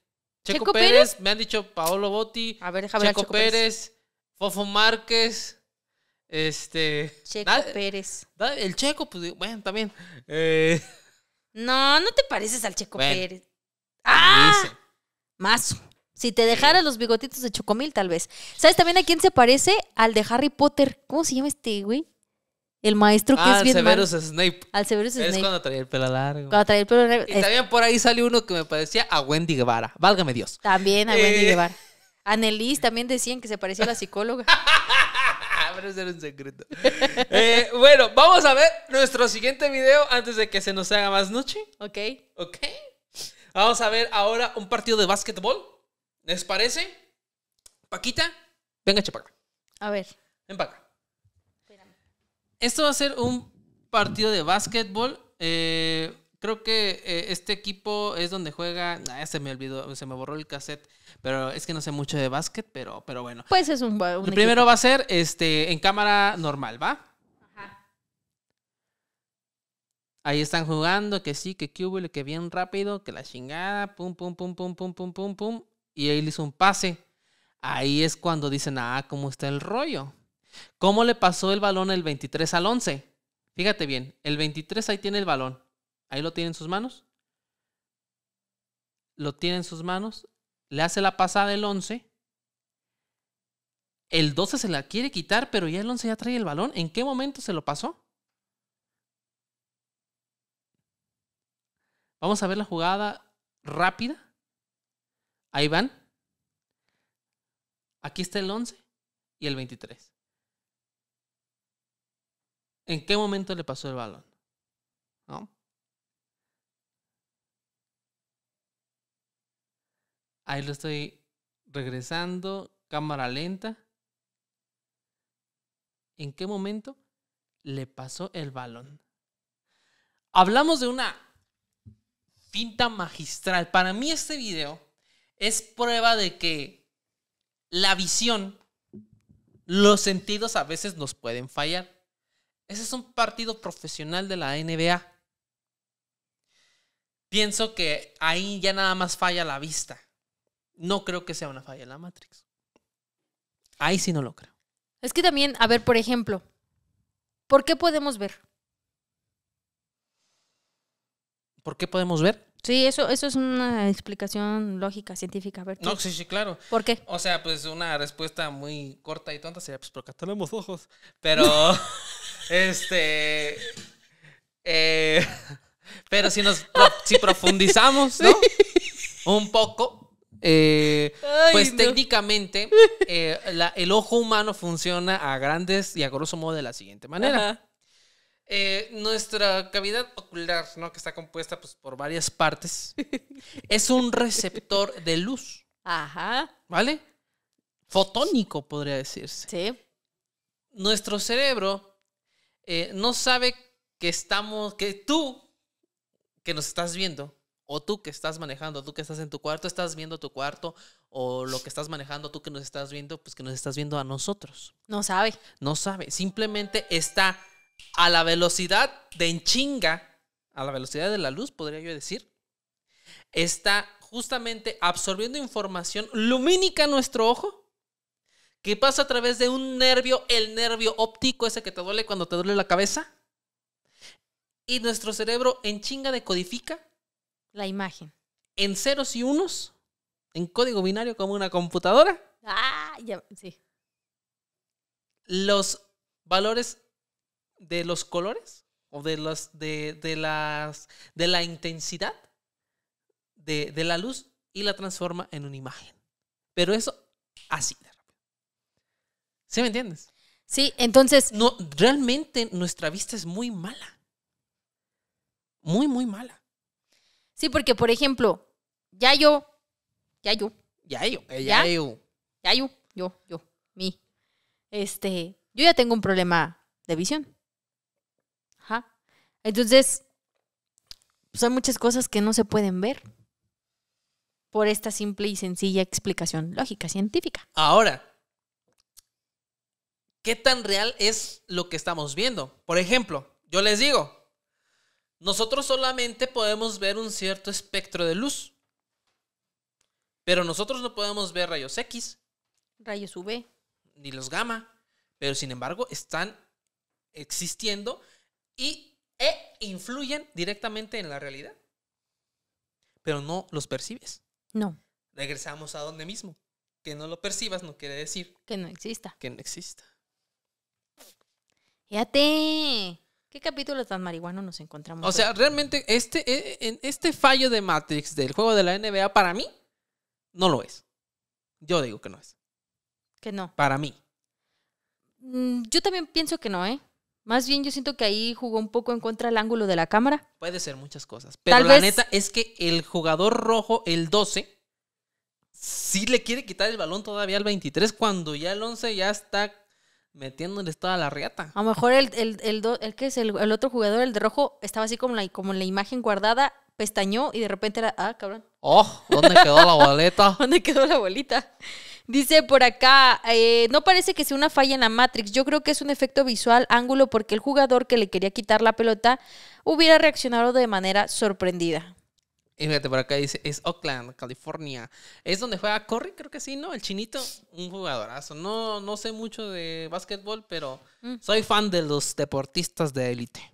Checo, Pérez? me han dicho Paolo Botti. A ver, déjame Checo, Checo Pérez, Fofo Márquez. Este. Checo Pérez. el Checo, pues bueno, también. Eh. No, no te pareces al Checo Pérez. ¡Ah! Mazo. Si te dejara los bigotitos de Chocomil, tal vez. ¿Sabes también a quién se parece? Al de Harry Potter. ¿Cómo se llama este, güey? El maestro que ah, es bien Severus Snape. Al Severus Snape. Es cuando traía el pelo largo. Cuando traía el pelo largo. Y también por ahí salió uno que me parecía a Wendy Guevara. Válgame Dios. También a Wendy eh. Guevara. Anelis también decían que se parecía a la psicóloga. Pero eso era un secreto. Eh, bueno, vamos a ver nuestro siguiente video antes de que se nos haga más noche. Ok. Ok. Vamos a ver ahora un partido de básquetbol. ¿Les parece? Paquita, venga, chupar. A ver. Ven para acá. Espérame. Esto va a ser un partido de básquetbol. Eh, creo que eh, este equipo es donde juega. Nah, se me olvidó, se me borró el cassette. Pero es que no sé mucho de básquet, pero, pero bueno. Pues es un, un El primero va a ser este, en cámara normal, ¿va? Ajá. Ahí están jugando, que sí, que el que bien rápido, que la chingada, pum, pum, pum, pum, pum, pum, pum, pum y él hizo un pase, ahí es cuando dicen, ah, ¿cómo está el rollo? ¿Cómo le pasó el balón el 23 al 11? Fíjate bien, el 23 ahí tiene el balón. Ahí lo tiene en sus manos. Lo tiene en sus manos. Le hace la pasada el 11. El 12 se la quiere quitar, pero ya el 11 ya trae el balón. ¿En qué momento se lo pasó? Vamos a ver la jugada rápida. Ahí van. Aquí está el 11 y el 23. ¿En qué momento le pasó el balón? ¿No? Ahí lo estoy regresando, cámara lenta. ¿En qué momento le pasó el balón? Hablamos de una pinta magistral. Para mí este video es prueba de que la visión, los sentidos a veces nos pueden fallar. Ese es un partido profesional de la NBA. Pienso que ahí ya nada más falla la vista. No creo que sea una falla en la Matrix. Ahí sí no lo creo. Es que también, a ver, por ejemplo, ¿por qué podemos ver? ¿Por qué podemos ver? Sí, eso, eso es una explicación lógica, científica. ¿verdad? no, sí, sí, claro. ¿Por qué? O sea, pues una respuesta muy corta y tonta sería, pues porque tenemos ojos. Pero, este... Eh, pero si nos si profundizamos, ¿no? Un poco, eh, pues técnicamente eh, el ojo humano funciona a grandes y a grosso modo de la siguiente manera. Eh, nuestra cavidad ocular, ¿no? Que está compuesta pues, por varias partes, es un receptor de luz. Ajá. ¿Vale? Fotónico, podría decirse. Sí. Nuestro cerebro eh, no sabe que estamos, que tú que nos estás viendo, o tú que estás manejando, tú que estás en tu cuarto, estás viendo tu cuarto, o lo que estás manejando, tú que nos estás viendo, pues que nos estás viendo a nosotros. No sabe. No sabe, simplemente está a la velocidad de enchinga, a la velocidad de la luz, podría yo decir, está justamente absorbiendo información lumínica nuestro ojo que pasa a través de un nervio, el nervio óptico, ese que te duele cuando te duele la cabeza. Y nuestro cerebro en chinga decodifica. La imagen. En ceros y unos, en código binario como una computadora. Ah, ya, sí. Los valores de los colores o de, los, de, de, las, de la intensidad de, la luz y la transforma en una imagen. Pero eso así de ¿Sí me entiendes? Sí, entonces... No, realmente nuestra vista es muy mala. Muy, muy mala. Sí, porque por ejemplo, ya yo, ya yo, ya yo, ya, yo, ya yo, yo, yo, mi, este, yo ya tengo un problema de visión. Ajá. Entonces, son muchas cosas que no se pueden ver por esta simple y sencilla explicación lógica, científica. Ahora, ¿qué tan real es lo que estamos viendo? Por ejemplo, yo les digo, nosotros solamente podemos ver un cierto espectro de luz, pero nosotros no podemos ver rayos X. Rayos UV. Ni los gamma, pero sin embargo están existiendo y e influyen directamente en la realidad. Pero no los percibes. No. Regresamos a donde mismo. Que no lo percibas no quiere decir que no exista. Que no exista. Fíjate. ¿Qué capítulo tan marihuano nos encontramos? O sea, realmente este, e, e, este fallo de Matrix del juego de la NBA para mí no lo es. Yo digo que no es. Que no. Para mí. Mm, yo también pienso que no, ¿eh? Más bien yo siento que ahí jugó un poco en contra el ángulo de la cámara. Puede ser muchas cosas. Pero la neta es que el jugador rojo, el 12, sí le quiere quitar el balón todavía al 23 cuando ya el 11 ya está metiéndoles toda la riata. A lo mejor el, el, el, que es el, otro jugador, el de rojo, estaba así como la, como la imagen guardada, pestañó y de repente era, ah, cabrón. Oh, ¿dónde quedó la boleta? ¿Dónde quedó la bolita? Dice por acá, eh, no parece que sea una falla en la Matrix, yo creo que es un efecto visual ángulo porque el jugador que le quería quitar la pelota hubiera reaccionado de manera sorprendida. Y fíjate, por acá dice, es Oakland, California. Es donde juega Corry, creo que sí, ¿no? El chinito, un jugadorazo. No, no sé mucho de básquetbol, pero mm. soy fan de los deportistas de élite.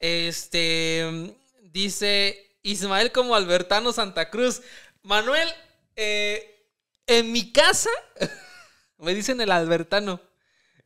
Este, dice Ismael como Albertano Santa Cruz. Manuel, eh, en mi casa me dicen el albertano.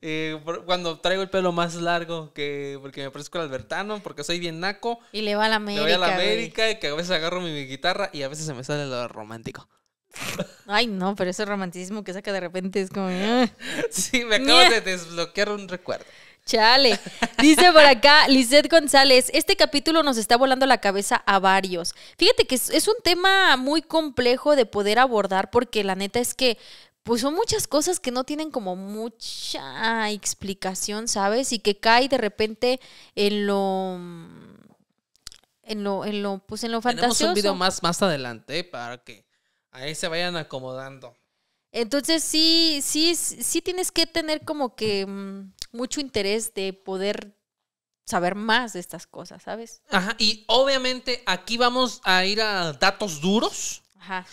Eh, cuando traigo el pelo más largo, que porque me parezco el albertano, porque soy bien naco. Y le va a la América. voy a la América y que a veces agarro mi, guitarra y a veces se me sale lo romántico. Ay, no, pero ese romanticismo que saca de repente es como. sí, me acabo de desbloquear un recuerdo. Chale. Dice por acá Lizeth González, este capítulo nos está volando la cabeza a varios. Fíjate que es, un tema muy complejo de poder abordar porque la neta es que pues son muchas cosas que no tienen como mucha explicación, ¿sabes? Y que cae de repente en lo en lo en lo pues en lo fantasioso. un video más más adelante para que ahí se vayan acomodando. Entonces sí, sí, sí tienes que tener como que mm, mucho interés de poder saber más de estas cosas, ¿sabes? Ajá, y obviamente aquí vamos a ir a datos duros. Ajá.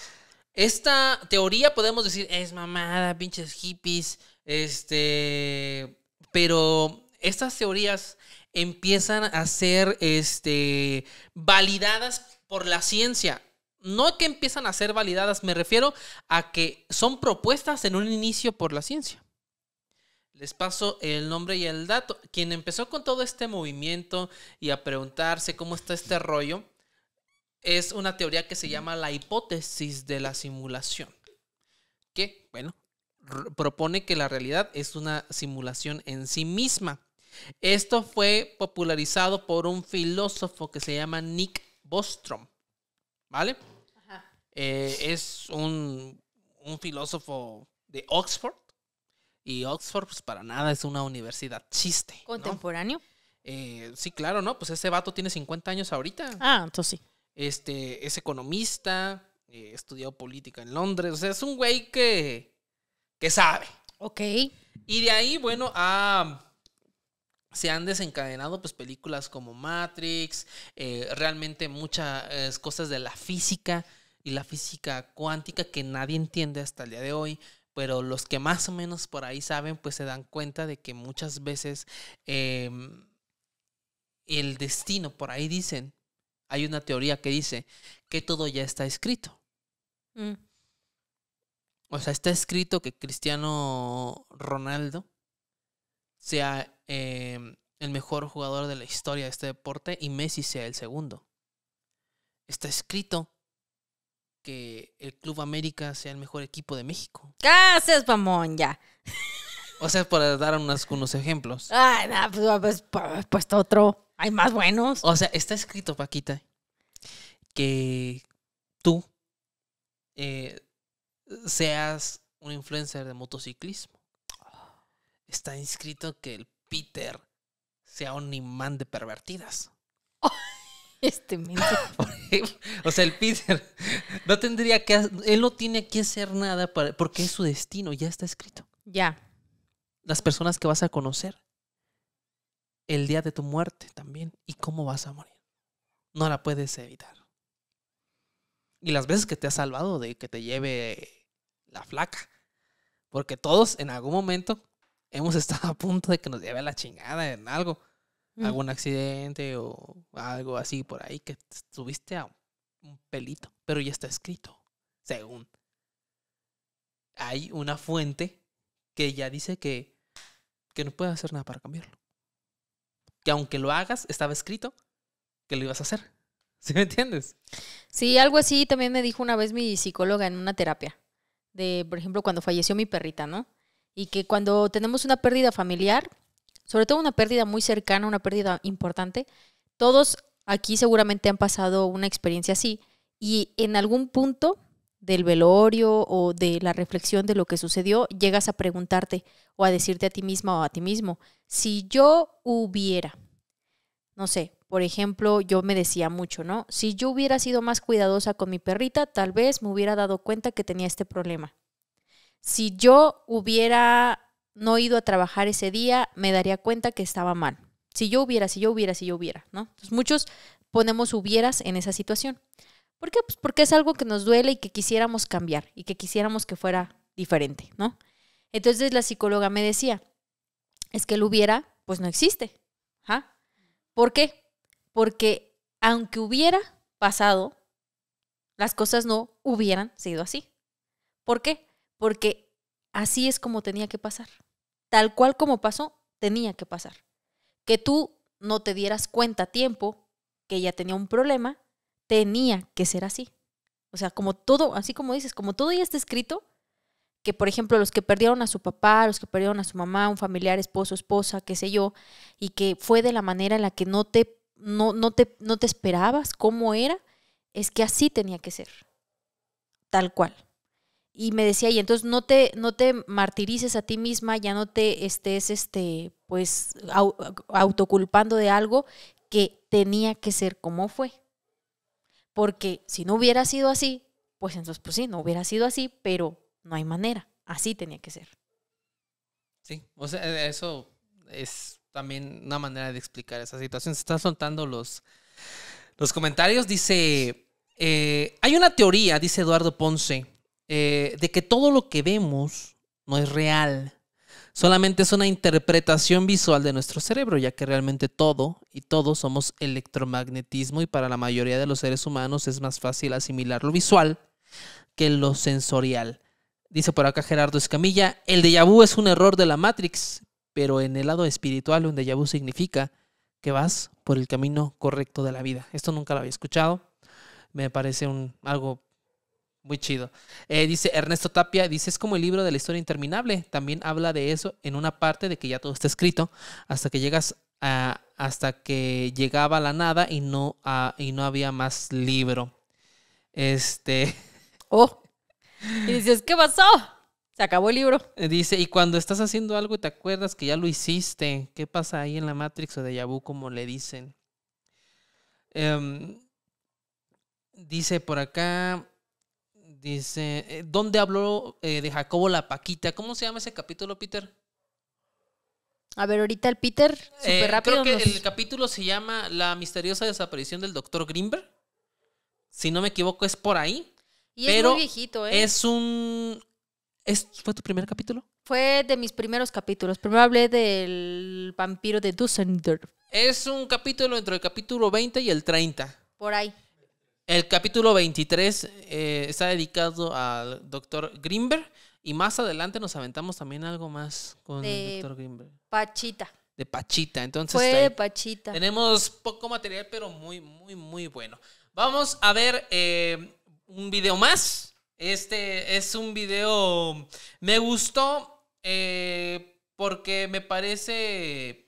Esta teoría podemos decir es mamada, pinches hippies, este, pero estas teorías empiezan a ser este validadas por la ciencia. No que empiezan a ser validadas, me refiero a que son propuestas en un inicio por la ciencia. Les paso el nombre y el dato. Quien empezó con todo este movimiento y a preguntarse cómo está este rollo es una teoría que se llama la hipótesis de la simulación. Que, bueno, propone que la realidad es una simulación en sí misma. Esto fue popularizado por un filósofo que se llama Nick Bostrom. ¿Vale? Eh, es un filósofo de Oxford y Oxford, pues para nada es una universidad chiste. ¿Contemporáneo? Eh, sí, claro, ¿no? Pues ese vato tiene 50 años ahorita. Ah, entonces sí. Este, es economista, eh, estudió política en Londres. O sea, es un güey que, que sabe. Ok. Y de ahí, bueno, se han desencadenado pues películas como Matrix, eh, realmente muchas cosas de la física y la física cuántica que nadie entiende hasta el día de hoy pero los que más o menos por ahí saben, pues se dan cuenta de que muchas veces em, el destino, por ahí dicen, hay una teoría que dice que todo ya está escrito. Mm. O sea, está escrito que Cristiano Ronaldo sea em, el mejor jugador de la historia de este deporte y Messi sea el segundo. Está escrito que el Club América sea el mejor equipo de México. Gracias haces, Ya. O sea, para dar unos, ejemplos. Ah, nada pues, pues, pues, puesto otro. Hay más buenos. O sea, está escrito, Paquita, que tú eh, seas un influencer de motociclismo. Está inscrito que el Peter sea un imán de pervertidas. Este o sea, el Peter no tendría que. Él no tiene que hacer nada porque es su destino, ya está escrito. Ya. Las personas que vas a conocer. El día de tu muerte también. Y cómo vas a morir. No la puedes evitar. Y las veces que te has salvado de que te lleve la flaca. Porque todos en algún momento hemos estado a punto de que nos lleve la chingada en algo algún accidente o algo así por ahí que subiste a un pelito, pero ya está escrito, según. Hay una fuente que ya dice que, que no puedes hacer nada para cambiarlo. Que aunque lo hagas, estaba escrito que lo ibas a hacer. ¿Sí me entiendes? Sí, algo así también me dijo una vez mi psicóloga en una terapia. De, por ejemplo, cuando falleció mi perrita, ¿no? Y que cuando tenemos una pérdida familiar, sobre todo una pérdida muy cercana, una pérdida importante, todos aquí seguramente han pasado una experiencia así y en algún punto del velorio o de la reflexión de lo que sucedió, llegas a preguntarte o a decirte a ti misma o a ti mismo, si yo hubiera, no sé, por ejemplo, yo me decía mucho, ¿no? Si yo hubiera sido más cuidadosa con mi perrita, tal vez me hubiera dado cuenta que tenía este problema. Si yo hubiera no he ido a trabajar ese día, me daría cuenta que estaba mal. Si yo hubiera, si yo hubiera, si yo hubiera, ¿no? Entonces muchos ponemos hubieras en esa situación. ¿Por qué? Pues porque es algo que nos duele y que quisiéramos cambiar y que quisiéramos que fuera diferente, ¿no? Entonces la psicóloga me decía, es que el hubiera, pues no existe. ¿ah? ¿Por qué? Porque aunque hubiera pasado, las cosas no hubieran sido así. ¿Por qué? Porque así es como tenía que pasar tal cual como pasó, tenía que pasar. Que tú no te dieras cuenta a tiempo que ella tenía un problema, tenía que ser así. O sea, como todo, así como dices, como todo ya está escrito, que por ejemplo los que perdieron a su papá, los que perdieron a su mamá, un familiar, esposo, esposa, qué sé yo, y que fue de la manera en la que no te, no, no te, no te esperabas cómo era, es que así tenía que ser, tal cual y me decía, y entonces no te, no te martirices a ti misma, ya no te estés, este, pues, autoculpando de algo que tenía que ser como fue. Porque si no hubiera sido así, pues entonces, pues sí, no hubiera sido así, pero no hay manera, así tenía que ser. Sí, o sea, e, eso es también una manera de explicar esa situación. Se están soltando los, los comentarios, dice... Eh, hay una teoría, dice Eduardo Ponce, eh, de que todo lo que vemos no es real. Solamente es una interpretación visual de nuestro cerebro, ya que realmente todo y todos somos electromagnetismo y para la mayoría de los seres humanos es más fácil asimilar lo visual que lo sensorial. Dice por acá Gerardo Escamilla, el déjà vu es un error de la Matrix, pero en el lado espiritual un déjà vu significa que vas por el camino correcto de la vida. Esto nunca lo había escuchado. Me parece un, algo muy chido. Eh, dice Ernesto Tapia, dice, es como el libro de la historia interminable. También habla de eso en una parte de que ya todo está escrito hasta que llegas a, hasta que llegaba la nada y no, ah, y no había más libro. Este... Oh. Y dices, ¿qué pasó? Se acabó el libro. Eh, dice, y cuando estás haciendo algo y te acuerdas que ya lo hiciste, ¿qué pasa ahí en la Matrix o de Yabu, como le dicen? Em, dice por acá, Dice, eh, ¿dónde habló eh, de Jacobo la Paquita? ¿Cómo se llama ese capítulo, Peter? A ver, ahorita el Peter, eh, súper rápido. Creo que el capítulo se llama La misteriosa desaparición del doctor Grimberg. Si no me equivoco, es por ahí. Y pero es muy viejito, ¿eh? Es un. ¿Fue tu primer capítulo? Fue de mis primeros capítulos. Primero hablé del vampiro de Dusseldorf. Es un capítulo entre el capítulo 20 y el 30. Por ahí. El capítulo 23 eh, está dedicado al doctor Grimberg. Y más adelante nos aventamos también algo más con el doctor Grimberg. Pachita. De Pachita. Entonces, Fue de Pachita. Tenemos poco material, pero muy, muy, muy bueno. Vamos a ver eh, un video más. Este es un video. Me gustó eh, porque me parece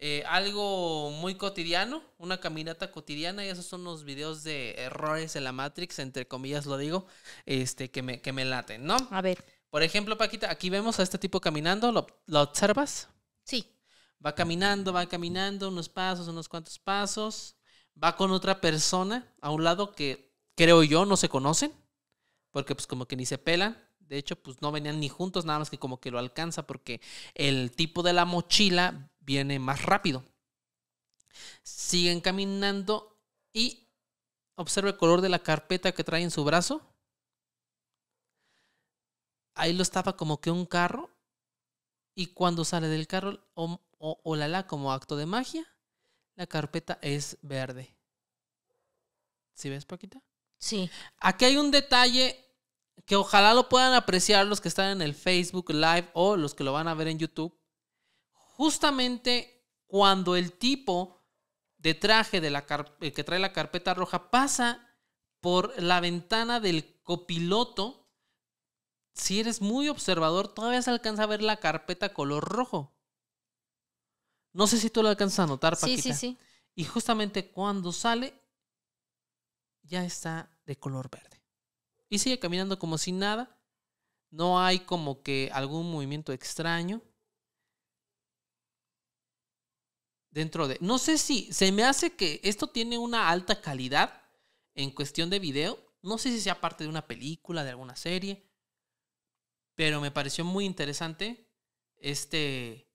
eh, algo muy cotidiano, una caminata cotidiana, y esos son los videos de errores en la Matrix, entre comillas lo digo, este, que me, que me laten, ¿no? A ver. Por ejemplo, Paquita, aquí vemos a este tipo caminando, ¿lo, lo observas? Sí. Va caminando, va caminando, unos pasos, unos cuantos pasos, va con otra persona a un lado que creo yo no se conocen, porque pues como que ni se pelan. De hecho, pues no venían ni juntos, nada más que como que lo alcanza porque el tipo de la mochila viene más rápido. Siguen caminando y observa el color de la carpeta que trae en su brazo. Ahí lo estaba como que un carro. Y cuando sale del carro, o, como acto de magia, la carpeta es verde. ¿Sí ves, Paquita? Sí. Aquí hay un detalle que ojalá lo puedan apreciar los que están en el Facebook Live o los que lo van a ver en YouTube justamente cuando el tipo de traje eh, que trae la carpeta roja pasa por la ventana del copiloto, si eres muy observador, todavía se alcanza a ver la carpeta color rojo. No sé si tú lo alcanzas a notar, Paquita. Sí, sí, sí. Y justamente cuando sale, ya está de color verde. Y sigue caminando como si nada. No hay como que algún movimiento extraño. dentro de... No sé si se me hace que esto tiene una alta calidad en cuestión de video. No sé si sea parte de una película, de alguna serie. Pero me pareció muy interesante este...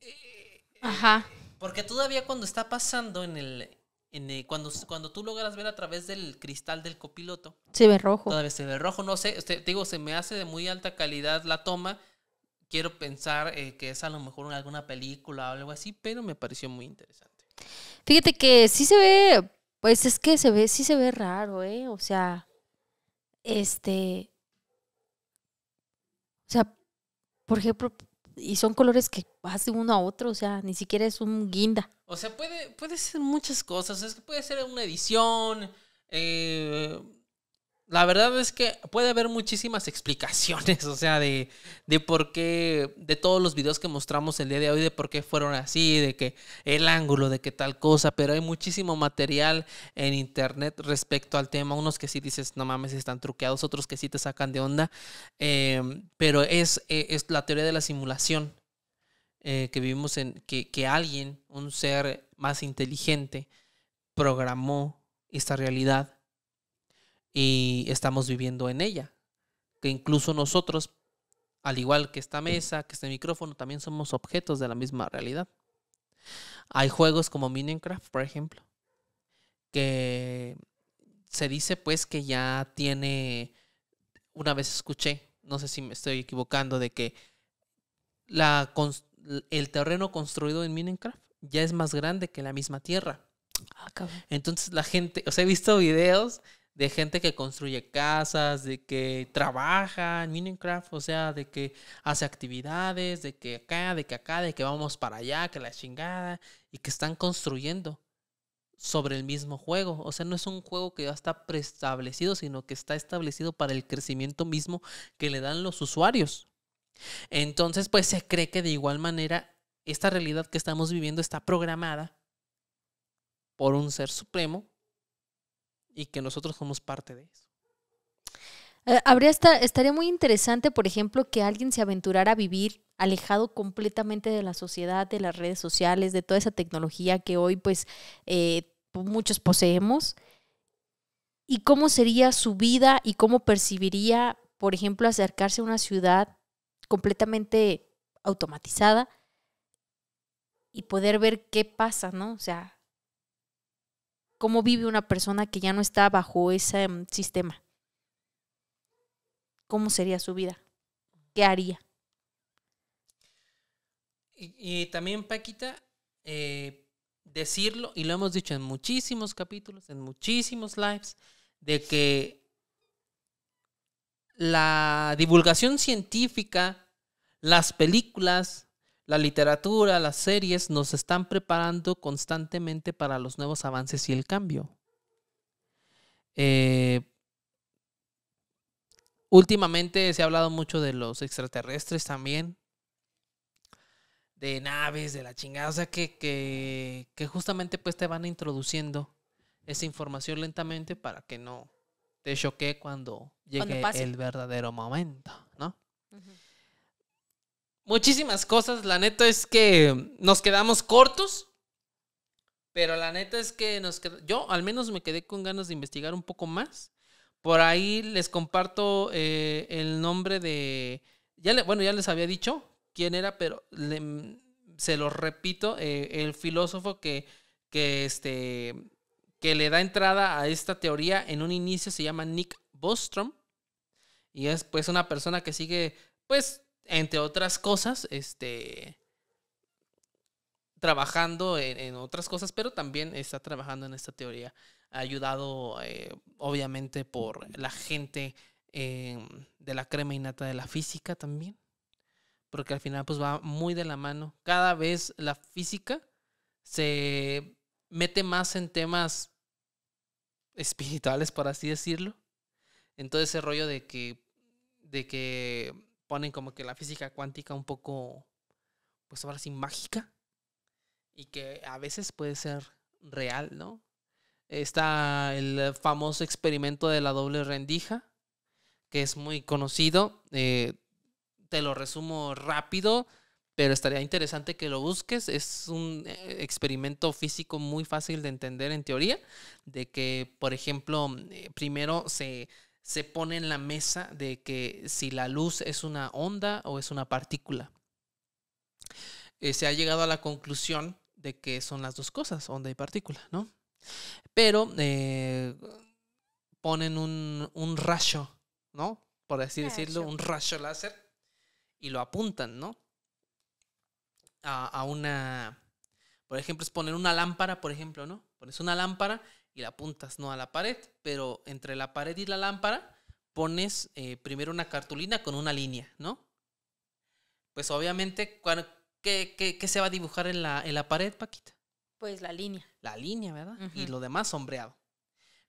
Eh, Ajá. Porque todavía cuando está pasando en el... cuando, cuando tú logras ver a través del cristal del copiloto. Se ve rojo. Todavía se ve rojo, no sé. Este, te digo, se me hace de muy alta calidad la toma quiero pensar eh, que es a lo mejor en alguna película o algo así, pero me pareció muy interesante. Fíjate que sí se ve, pues es que se ve, sí se ve raro, ¿eh? O sea, este, o sea, por ejemplo, y son colores que vas de uno a otro, o sea, ni siquiera es un guinda. O sea, puede, puede ser muchas cosas, es que puede ser una edición, eh la verdad es que puede haber muchísimas explicaciones, o sea, de, por qué, de todos los videos que mostramos el día de hoy, de por qué fueron así, de que el ángulo, de que tal cosa, pero hay muchísimo material en internet respecto al tema, unos que sí dices, no mames, están truqueados, otros que sí te sacan de onda, em, pero es, e, es la teoría de la simulación eh, que vivimos en, que, que alguien, un ser más inteligente, programó esta realidad y estamos viviendo en ella. Que incluso nosotros, al igual que esta mesa, que este micrófono, también somos objetos de la misma realidad. Hay juegos como Minecraft, por ejemplo, que se dice pues que ya tiene, una vez escuché, no sé si me estoy equivocando, de que la, el terreno construido en Minecraft ya es más grande que la misma tierra. Ah, Entonces la gente, Os he visto videos de gente que construye casas, de que trabaja en Minecraft, o sea, de que hace actividades, de que acá, de que acá, de que vamos para allá, que la chingada, y que están construyendo sobre el mismo juego. O sea, no es un juego que ya está preestablecido, sino que está establecido para el crecimiento mismo que le dan los usuarios. Entonces, pues se cree que de igual manera esta realidad que estamos viviendo está programada por un ser supremo y que nosotros somos parte de eso. Eh, habría estaría muy interesante, por ejemplo, que alguien se aventurara a vivir alejado completamente de la sociedad, de las redes sociales, de toda esa tecnología que hoy pues eh, muchos poseemos. ¿Y cómo sería su vida y cómo percibiría, por ejemplo, acercarse a una ciudad completamente automatizada y poder ver qué pasa, ¿no? O sea, cómo vive una persona que ya no está bajo ese mm, sistema. ¿Cómo sería su vida? ¿Qué haría? Y, también, Paquita, eh, decirlo, y lo hemos dicho en muchísimos capítulos, en muchísimos lives, de que la divulgación científica, las películas, la literatura, las series nos están preparando constantemente para los nuevos avances y el cambio. Eh, últimamente se ha hablado mucho de los extraterrestres también, de naves, de la chingada, o sea que, que, justamente pues te van introduciendo esa información lentamente para que no te choque cuando llegue el verdadero momento, ¿no? muchísimas cosas. La neta es que nos quedamos cortos. Pero la neta es que nos yo al menos me quedé con ganas de investigar un poco más. Por ahí les comparto eh, el nombre de... Ya Bueno, ya les había dicho quién era, pero se lo repito, eh, el filósofo que, que, este, que le da entrada a esta teoría en un inicio se llama Nick Bostrom. Y es pues una persona que sigue pues entre otras cosas, este trabajando en, otras cosas, pero también está trabajando en esta teoría, ayudado eh, obviamente por la gente eh, de la crema innata de la física también, porque al final pues va muy de la mano. Cada vez la física se mete más en temas espirituales, por así decirlo. Entonces ese rollo de que, de que ponen como que la física cuántica un poco, pues ahora sí, mágica y que a veces puede ser real, ¿no? Está el famoso experimento de la doble rendija, que es muy conocido. Eh, te lo resumo rápido, pero estaría interesante que lo busques. Es un eh, experimento físico muy fácil de entender en teoría, de que, por ejemplo, eh, primero se se pone en la mesa de que si la luz es una onda o es una partícula. Eh, se ha llegado a la conclusión de que son las dos cosas, onda y partícula, ¿no? Pero eh, ponen un, rayo, ¿no? Por así decirlo, un rayo láser y lo apuntan, ¿no? A, a, una, por ejemplo, es poner una lámpara, por ejemplo, ¿no? Pones una lámpara y la apuntas no a la pared, pero entre la pared y la lámpara pones eh, primero una cartulina con una línea, ¿no? Pues obviamente, ¿qué, se va a dibujar en la, en la, pared, Paquita? Pues la línea. La línea, ¿verdad? Y lo demás sombreado.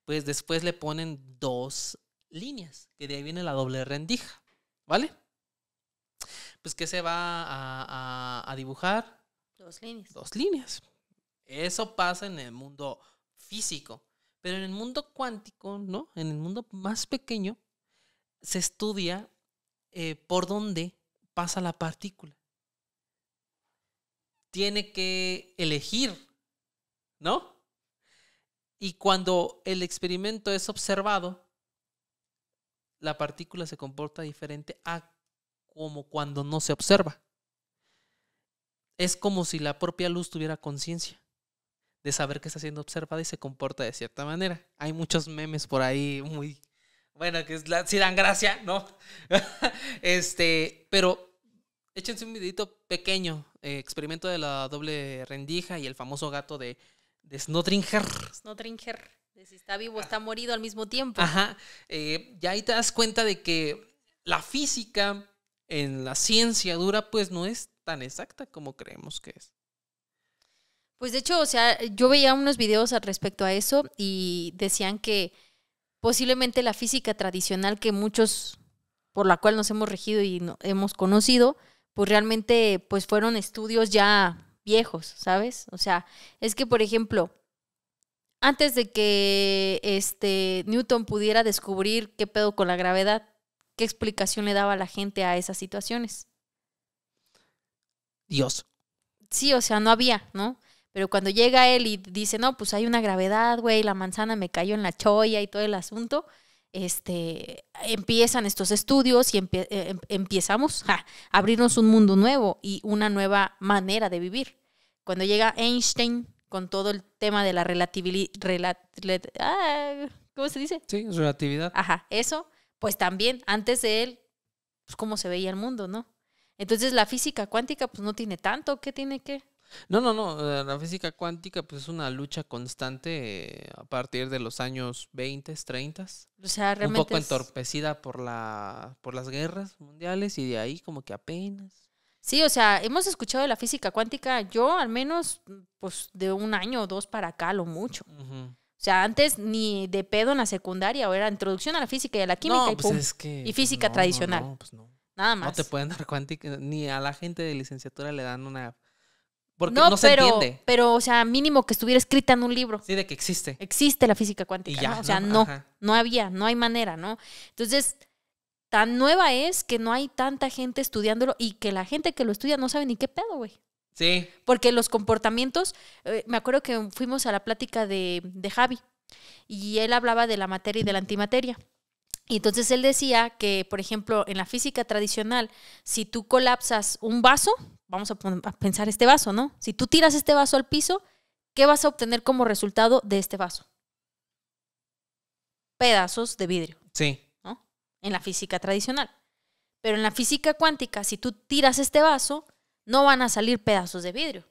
Pues después le ponen dos líneas, que de ahí viene la doble rendija, ¿vale? Pues ¿qué se va a, a dibujar? Dos líneas. Dos líneas. Eso pasa en el mundo físico. Pero en el mundo cuántico, ¿no? En el mundo más pequeño, se estudia eh, por dónde pasa la partícula. Tiene que elegir, ¿no? Y cuando el experimento es observado, la partícula se comporta diferente a como cuando no se observa. Es como si la propia luz tuviera conciencia de saber que está siendo observada y se comporta de cierta manera. Hay muchos memes por ahí muy, bueno, que sí si dan gracia, ¿no? este, pero échense un videito pequeño, eh, experimento de la doble rendija y el famoso gato de, de Snotringer, de si está vivo o ah. está morido al mismo tiempo. Ajá, eh, ya ahí te das cuenta de que la física en la ciencia dura pues no es tan exacta como creemos que es. Pues de hecho, o sea, yo veía unos videos al respecto a eso y decían que posiblemente la física tradicional que muchos, por la cual nos hemos regido y hemos conocido, pues realmente pues fueron estudios ya viejos, ¿sabes? O sea, es que, por ejemplo, antes de que este, Newton pudiera descubrir qué pedo con la gravedad, ¿qué explicación le daba la gente a esas situaciones? Dios. Sí, o sea, no había, ¿no? Pero cuando llega él y dice, no, pues hay una gravedad, güey, la manzana me cayó en la choya y todo el asunto, este, empiezan estos estudios y eh, em-, empezamos a abrirnos un mundo nuevo y una nueva manera de vivir. Cuando llega Einstein con todo el tema de la relatividad, ah, ¿cómo se dice? Sí, relatividad. Ajá, eso, pues también antes de él, pues cómo se veía el mundo, ¿no? Entonces la física cuántica pues no tiene tanto, ¿qué tiene que? No, no, no. Eh, la física cuántica pues, es una lucha constante eh, a partir de los años 20, 30. O sea, realmente. Un poco entorpecida por, la, por las guerras mundiales y de ahí como que apenas. Sí, o sea, hemos escuchado de la física cuántica, yo al menos, pues de un año o dos para acá, lo mucho. O sea, antes ni de pedo en la secundaria, o era introducción a la física y a la química y, física tradicional. No, pues Nada más. No te pueden dar cuántica, ni a la gente de licenciatura le dan una porque no, se pero, Pero, o sea, mínimo que estuviera escrita en un libro. Sí, de que existe. Existe la física cuántica. O sea, no, no, había, no hay manera, ¿no? Entonces, tan nueva es que no hay tanta gente estudiándolo y que la gente que lo estudia no sabe ni qué pedo, güey. Sí. Porque los comportamientos, eh, me acuerdo que fuimos a la plática de, de Javi y él hablaba de la materia y de la antimateria. Y entonces él decía que, por ejemplo, en la física tradicional, si tú colapsas un vaso, vamos a, pensar este vaso, ¿no? Si tú tiras este vaso al piso, ¿qué vas a obtener como resultado de este vaso? Pedazos de vidrio. Sí. En la física tradicional. Pero en la física cuántica, si tú tiras este vaso, no van a salir pedazos de vidrio.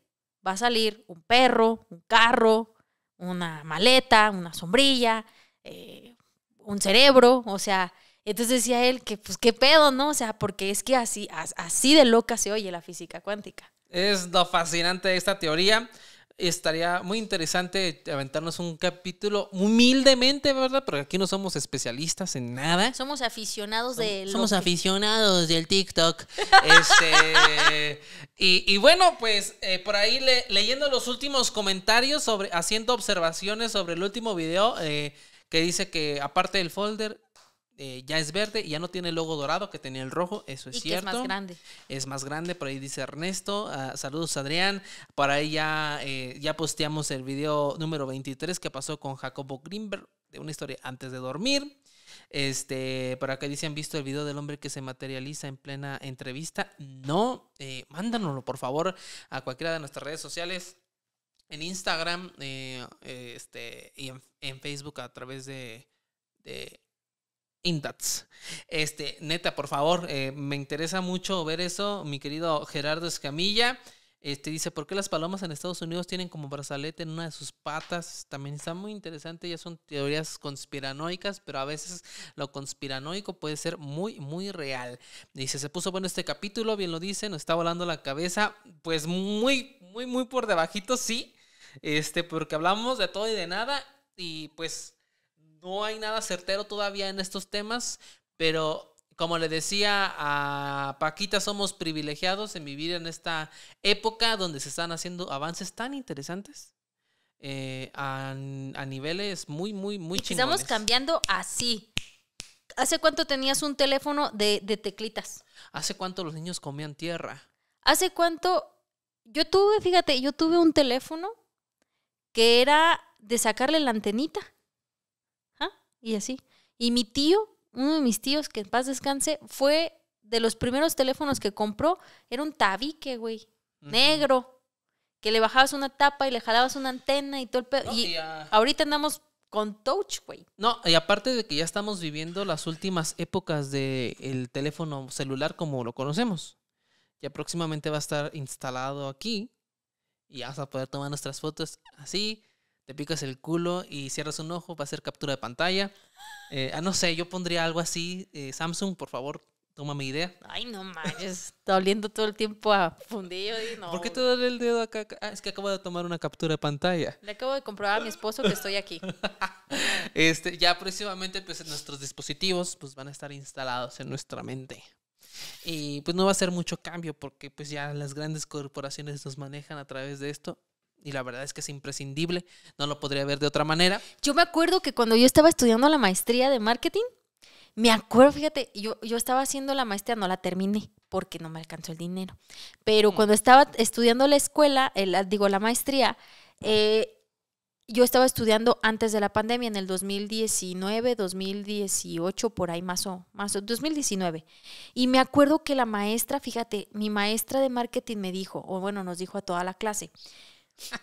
Va a salir un perro, un carro, una maleta, una sombrilla, eh, un cerebro, o sea, entonces decía él que, pues, qué pedo, ¿no? O sea, porque es que así, así de loca se oye la física cuántica. Es lo fascinante de esta teoría. Estaría muy interesante aventarnos un capítulo humildemente, ¿verdad? Porque aquí no somos especialistas en nada. Somos aficionados de... Somos, aficionados del TikTok. este, y, bueno, pues eh, por ahí leyendo los últimos comentarios sobre, haciendo observaciones sobre el último video, eh, que dice que aparte del folder, eh, ya es verde y ya no tiene el logo dorado que tenía el rojo, eso es cierto. es más grande. Es más grande, por ahí dice Ernesto. Ah, saludos, Adrián. Por ahí ya, eh, posteamos el video número 23 que pasó con Jacobo Grimberg, de una historia antes de dormir. Este, por acá dicen, ¿visto el video del hombre que se materializa en plena entrevista? No, eh, mándanoslo por favor a cualquiera de nuestras redes sociales, en Instagram este, y en, Facebook a través de Indats. Este, neta, por favor, eh, me interesa mucho ver eso. Mi querido Gerardo Escamilla. Este dice, ¿por qué las palomas en Estados Unidos tienen como brazalete en una de sus patas? También está muy interesante, ya son teorías conspiranoicas, pero a veces lo conspiranoico puede ser muy, muy real. Dice, se puso bueno este capítulo, bien lo dice, nos está volando la cabeza, pues muy, muy, muy por debajito, sí, este, porque hablamos de todo y de nada, y pues no hay nada certero todavía en estos temas, pero como le decía a Paquita, somos privilegiados en vivir en esta época donde se están haciendo avances tan interesantes. Eh, a, niveles muy, muy, muy chingones. Estamos cambiando así. ¿Hace cuánto tenías un teléfono de, de teclitas? ¿Hace cuánto los niños comían tierra? ¿Hace cuánto? Yo tuve, fíjate, yo tuve un teléfono que era de sacarle la antenita y así. Y mi tío, uno de mis tíos, que en paz descanse, fue de los primeros teléfonos que compró, era un tabique, güey, negro, que le bajabas una tapa y le jalabas una antena y todo el y, ahorita andamos con touch, güey. No, y aparte de que ya estamos viviendo las últimas épocas del el teléfono celular como lo conocemos. Ya próximamente va a estar instalado aquí y vas a poder tomar nuestras fotos así te picas el culo y cierras un ojo va a ser captura de pantalla. Eh, ah, no sé, yo pondría algo así. Eh, Samsung, por favor, toma mi idea. Ay, no manches, está oliendo todo el tiempo a fundillo. Y no. ¿Por qué te duele el dedo acá? Ah, es que acabo de tomar una captura de pantalla. Le acabo de comprobar a mi esposo que estoy aquí. este, ya próximamente, pues nuestros dispositivos pues, van a estar instalados en nuestra mente. Y pues no va a ser mucho cambio porque pues ya las grandes corporaciones nos manejan a través de esto y la verdad es que es imprescindible, no lo podría ver de otra manera. Yo me acuerdo que cuando yo estaba estudiando la maestría de marketing, me acuerdo, fíjate, yo, estaba haciendo la maestría, no la terminé porque no me alcanzó el dinero, pero mm. cuando estaba estudiando la escuela, el, eh, digo la maestría, eh, yo estaba estudiando antes de la pandemia, en el 2019, 2018, por ahí más o más, 2019. Y me acuerdo que la maestra, fíjate, mi maestra de marketing me dijo, o bueno, nos dijo a toda la clase,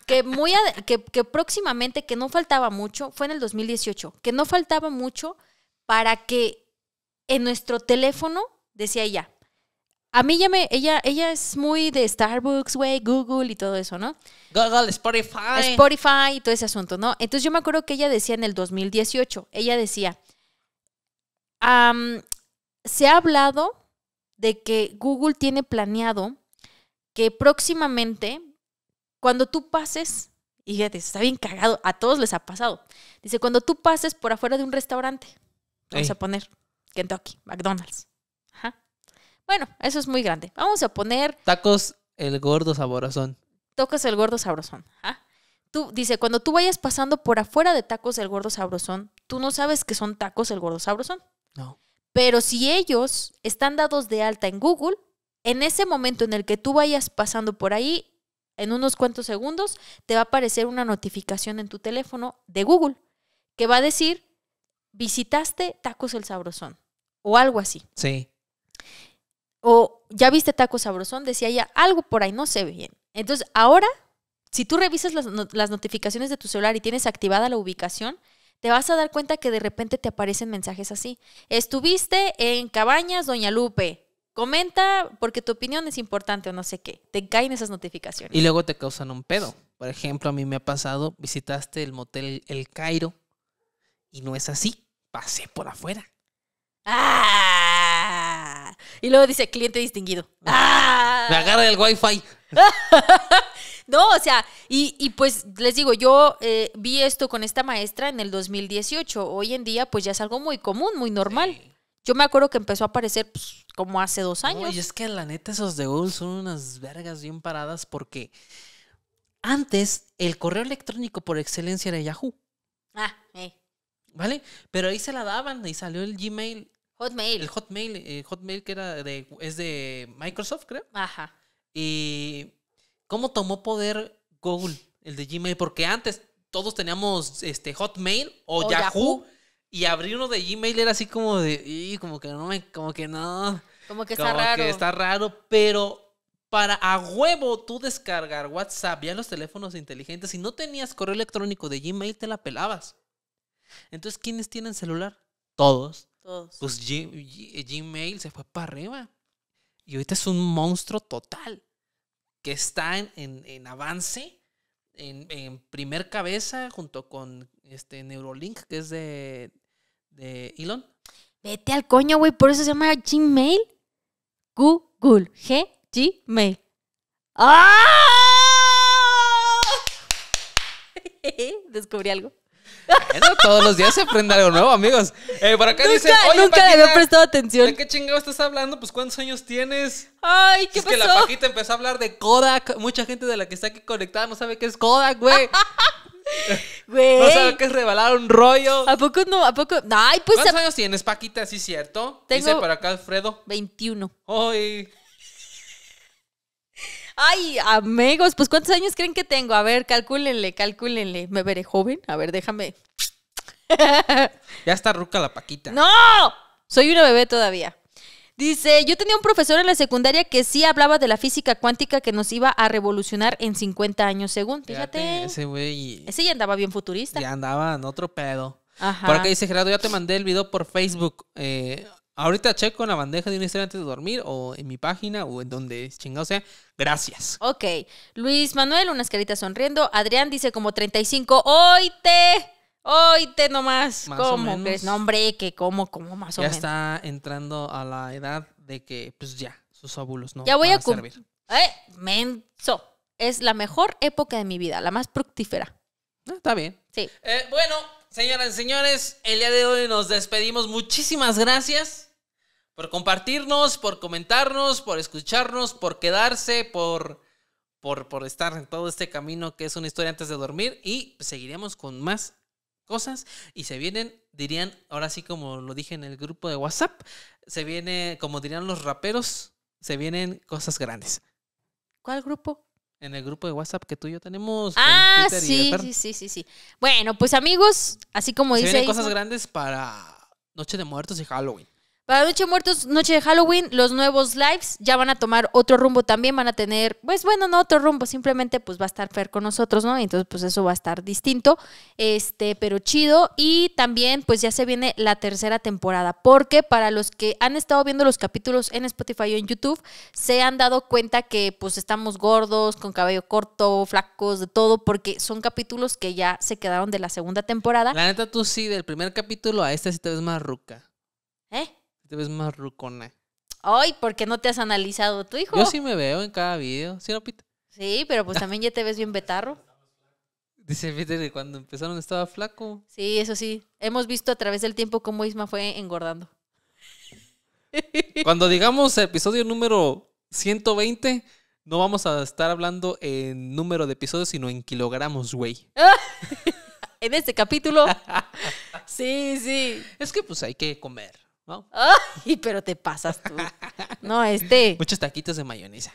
que, muy que, que próximamente, que no faltaba mucho, fue en el 2018, que no faltaba mucho para que en nuestro teléfono, decía ella, a mí ya me, ella, ella es muy de Starbucks, güey, Google y todo eso, ¿no? Google, Spotify. Spotify y todo ese asunto, ¿no? Entonces yo me acuerdo que ella decía en el 2018, ella decía, se ha hablado de que Google tiene planeado que próximamente cuando tú pases, y fíjate, está bien cagado, a todos les ha pasado. Dice, cuando tú pases por afuera de un restaurante, vamos a poner Kentucky, McDonald's. Ajá. Bueno, eso es muy grande. Vamos a poner... Tacos el gordo Sabrosón. Tacos el gordo sabrosón. Ajá. Tú, dice, cuando tú vayas pasando por afuera de tacos el gordo sabrosón, tú no sabes que son tacos el gordo sabrosón. No. Pero si ellos están dados de alta en Google, en ese momento en el que tú vayas pasando por ahí, en unos cuantos segundos te va a aparecer una notificación en tu teléfono de Google que va a decir, visitaste Tacos el Sabrosón o algo así. Sí. O ya viste Tacos Sabrosón, decía ya algo por ahí, no sé bien. Entonces, ahora, si tú revisas las, las notificaciones de tu celular y tienes activada la ubicación, te vas a dar cuenta que de repente te aparecen mensajes así. Estuviste en Cabañas, Doña Lupe comenta porque tu opinión es importante o no sé qué. Te caen esas notificaciones. Y luego te causan un pedo. Por ejemplo, a mí me ha pasado, visitaste el motel El Cairo y no es así. Pasé por afuera. Ah. Y luego dice cliente distinguido. Me ah. agarra el wifi. no, o sea, y, pues les digo, yo eh, vi esto con esta maestra en el 2018. Hoy en día, pues ya es algo muy común, muy normal. Sí. Yo me acuerdo que empezó a aparecer pues, como hace dos años. y es que la neta esos de Google son unas vergas bien paradas porque antes el correo electrónico por excelencia era Yahoo. Ah, eh. ¿Vale? Pero ahí se la daban y salió el Gmail. Hotmail. El Hotmail, eh, Hotmail que era es de Microsoft, creo. Ajá. Y cómo tomó poder Google, el de Gmail, porque antes todos teníamos este Hotmail o, Yahoo y abrir uno de Gmail era así como de, como que no como que no. Como que está raro. pero para a huevo tú descargar WhatsApp ya los teléfonos inteligentes, si no tenías correo electrónico de Gmail, te la pelabas. Entonces, ¿quiénes tienen celular? Todos. Todos. Pues Gmail se fue para arriba. Y ahorita es un monstruo total que está en, avance, en, en, primer cabeza, junto con este Neurolink, que es de, de Elon. Vete al coño, güey, por eso se llama Gmail. Google, G, Gmail. ¡Ah! Descubrí algo. todos los días se aprende algo nuevo, amigos. Eh, por acá nunca, nunca le había prestado atención. ¿De qué chingado estás hablando? Pues cuántos años tienes. Ay, ¿qué Es que la Paquita empezó a hablar de Kodak. Mucha gente de la que está aquí conectada no sabe qué es Kodak, güey. Güey. No sabes que es rebalar un rollo. ¿A poco no? ¿A poco? Ay, pues. ¿Cuántos años tienes, Paquita? Sí, cierto. Tengo... Dice para acá Alfredo. 21. Ay. Ay, amigos, pues ¿cuántos años creen que tengo? A ver, calcúlenle, calcúlenle. ¿Me veré joven? A ver, déjame. ya está ruca la Paquita. ¡No! Soy una bebé todavía. Dice, yo tenía un profesor en la secundaria que sí hablaba de la física cuántica que nos iba a revolucionar en 50 años según. Fíjate. ese güey. Ese ya andaba bien futurista. Ya andaba en otro pedo. Ajá. Por acá dice Gerardo, ya te mandé el video por Facebook. Eh, ahorita checo en la bandeja de una historia antes de dormir o en mi página o en donde chingado sea. Gracias. Ok. Luis Manuel, unas caritas sonriendo. Adrián dice como 35. ¡Oite! Hoy te nomás. Más ¿Cómo que cómo, cómo más o menos. Ya está entrando a la edad de que, pues ya, sus óvulos no. Ya voy a, Eh, menso. Es la mejor época de mi vida, la más fructífera. Ah, está bien. Sí. Eh, bueno, señoras y señores, el día de hoy nos despedimos. Muchísimas gracias por compartirnos, por comentarnos, por escucharnos, por quedarse, por, por, por estar en todo este camino que es una historia antes de dormir. Y seguiremos con más cosas y se vienen, dirían, ahora sí como lo dije en el grupo de WhatsApp, se viene, como dirían los raperos, se vienen cosas grandes. ¿Cuál grupo? En el grupo de WhatsApp que tú y yo tenemos. Ah, sí, sí, sí, sí, sí. Bueno, pues amigos, así como se dice... Vienen cosas grandes para Noche de Muertos y Halloween. Para Noche Muertos, Noche de Halloween, los nuevos lives ya van a tomar otro rumbo también, van a tener, pues bueno, no otro rumbo, simplemente pues va a estar Fer con nosotros, ¿no? Entonces pues eso va a estar distinto, este, pero chido. Y también pues ya se viene la tercera temporada, porque para los que han estado viendo los capítulos en Spotify o en YouTube, se han dado cuenta que pues estamos gordos, con cabello corto, flacos, de todo, porque son capítulos que ya se quedaron de la segunda temporada. La neta tú sí, del primer capítulo a este sí te ves más ruca. ¿Eh? te ves más rucona. Ay, ¿por qué no te has analizado tu hijo? Yo sí me veo en cada video, ¿sí no, Sí, pero pues también ya te ves bien betarro. Dice Peter que cuando empezaron estaba flaco. Sí, eso sí. Hemos visto a través del tiempo cómo Isma fue engordando. Cuando digamos episodio número 120, no vamos a estar hablando en número de episodios, sino en kilogramos, güey. en este capítulo. sí, sí. Es que pues hay que comer. ¿no? Ay, pero te pasas tú. No, este. Muchos taquitos de mayonesa.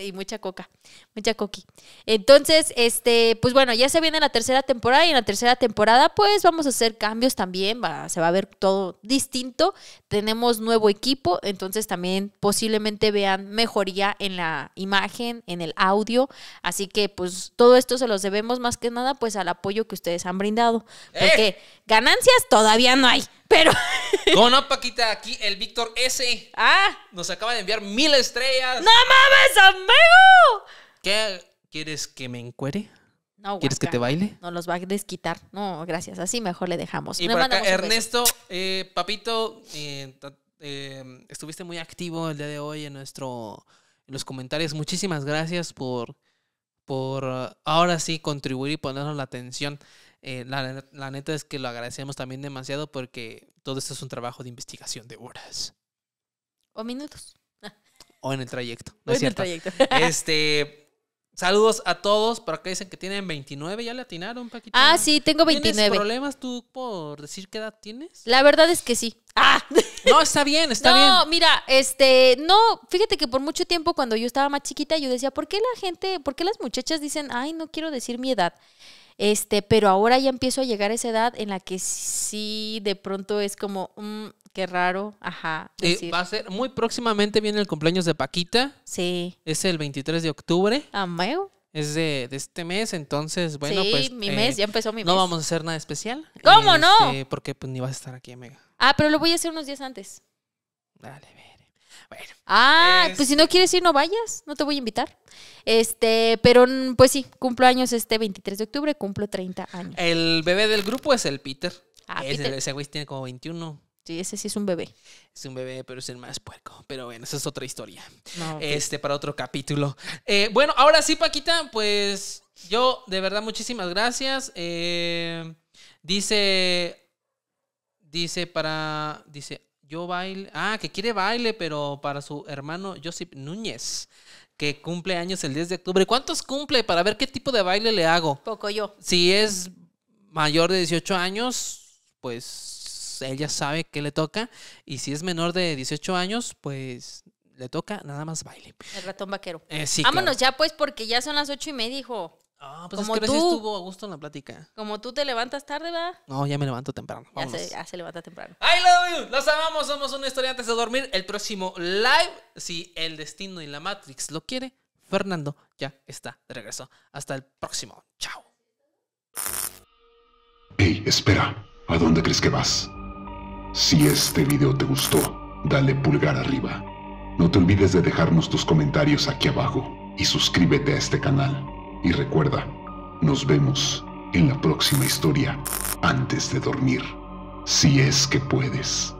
y mucha coca, mucha coqui. Entonces, este, pues bueno, ya se viene la tercera temporada y en la tercera temporada pues vamos a hacer cambios también, va, se va a ver todo distinto. Tenemos nuevo equipo, entonces también posiblemente vean mejoría en la imagen, en el audio, así que pues todo esto se los debemos más que nada pues al apoyo que ustedes han brindado, ¡Eh! porque ganancias todavía no hay. Pero. no no, Paquita? Aquí el Víctor S. Ah. Nos acaba de enviar mil estrellas. ¡No mames, amigo! ¿Qué? ¿Quieres que me encuere? No, ¿Quieres que te baile? No los va a desquitar. No, gracias. Así mejor le dejamos. Y por Ernesto, eh, papito, eh, eh, estuviste muy activo el día de hoy en nuestro los comentarios. Muchísimas gracias por, por ahora sí contribuir y ponernos la atención. Eh, la, neta es que lo agradecemos también demasiado porque todo esto es un trabajo de investigación de horas. O minutos. O en el trayecto. Este. Saludos a todos. pero acá dicen que tienen 29. Ya le atinaron, poquito Ah, sí, tengo 29. ¿Tienes problemas tú por decir qué edad tienes? La verdad es que sí. ¡Ah! ah. No, está bien, está bien. No, mira, este, no, fíjate que por mucho tiempo cuando yo estaba más chiquita, yo decía, ¿por qué la gente, por qué las muchachas dicen, ay, no quiero decir mi edad? Este, pero ahora ya empiezo a llegar a esa edad en la que sí de pronto es como, mm, qué raro, ajá. Eh, va a ser, muy próximamente viene el cumpleaños de Paquita. Sí. Es el 23 de octubre. Ah, mayo. es de, este mes, entonces, bueno, sí, pues, mi mes, ya eh, empezó mi mes. No vamos a hacer nada especial. ¿Cómo no? no? Este, porque pues ni vas a estar aquí, amiga. Ah, pero lo voy a hacer unos días antes. Dale, ver. Bueno. Ah, pues si no quieres ir, no vayas, no te voy a invitar. Este, pero pues sí, cumplo años este 23 de octubre, cumplo 30 años. El bebé del grupo es el Peter. Ah, Ese güey tiene como 21. Sí, ese sí es un bebé. Es un bebé, pero es el más puerco. Pero bueno, esa es otra historia. este, para otro capítulo. Eh, bueno, ahora sí, Paquita, pues yo, de verdad, muchísimas gracias. Eh, dice, dice para, dice, yo baile, ah, que quiere baile, pero para su hermano Josip Núñez que cumple años el 10 de octubre. ¿Cuántos cumple para ver qué tipo de baile le hago? Poco yo. Si es mayor de 18 años, pues ella sabe qué le toca. Y si es menor de 18 años, pues le toca nada más baile. El ratón vaquero. Eh, Vámonos ya, pues, porque ya son las ocho y media, hijo. Ah, pues como es que tú, estuvo a gusto en la plática. Como tú te levantas tarde, ¿verdad? No, ya me levanto temprano. Ya se, levanta temprano. ¡Ay, love you. Los amamos. Somos una historia antes de dormir. El próximo live, si el destino y la Matrix lo quiere, Fernando ya está de regreso. Hasta el próximo. Chao. Hey, espera. ¿A dónde crees que vas? Si este video te gustó, dale pulgar arriba. No te olvides de dejarnos tus comentarios aquí abajo y suscríbete a este canal. Y recuerda, nos vemos en la próxima historia antes de dormir, si es que puedes.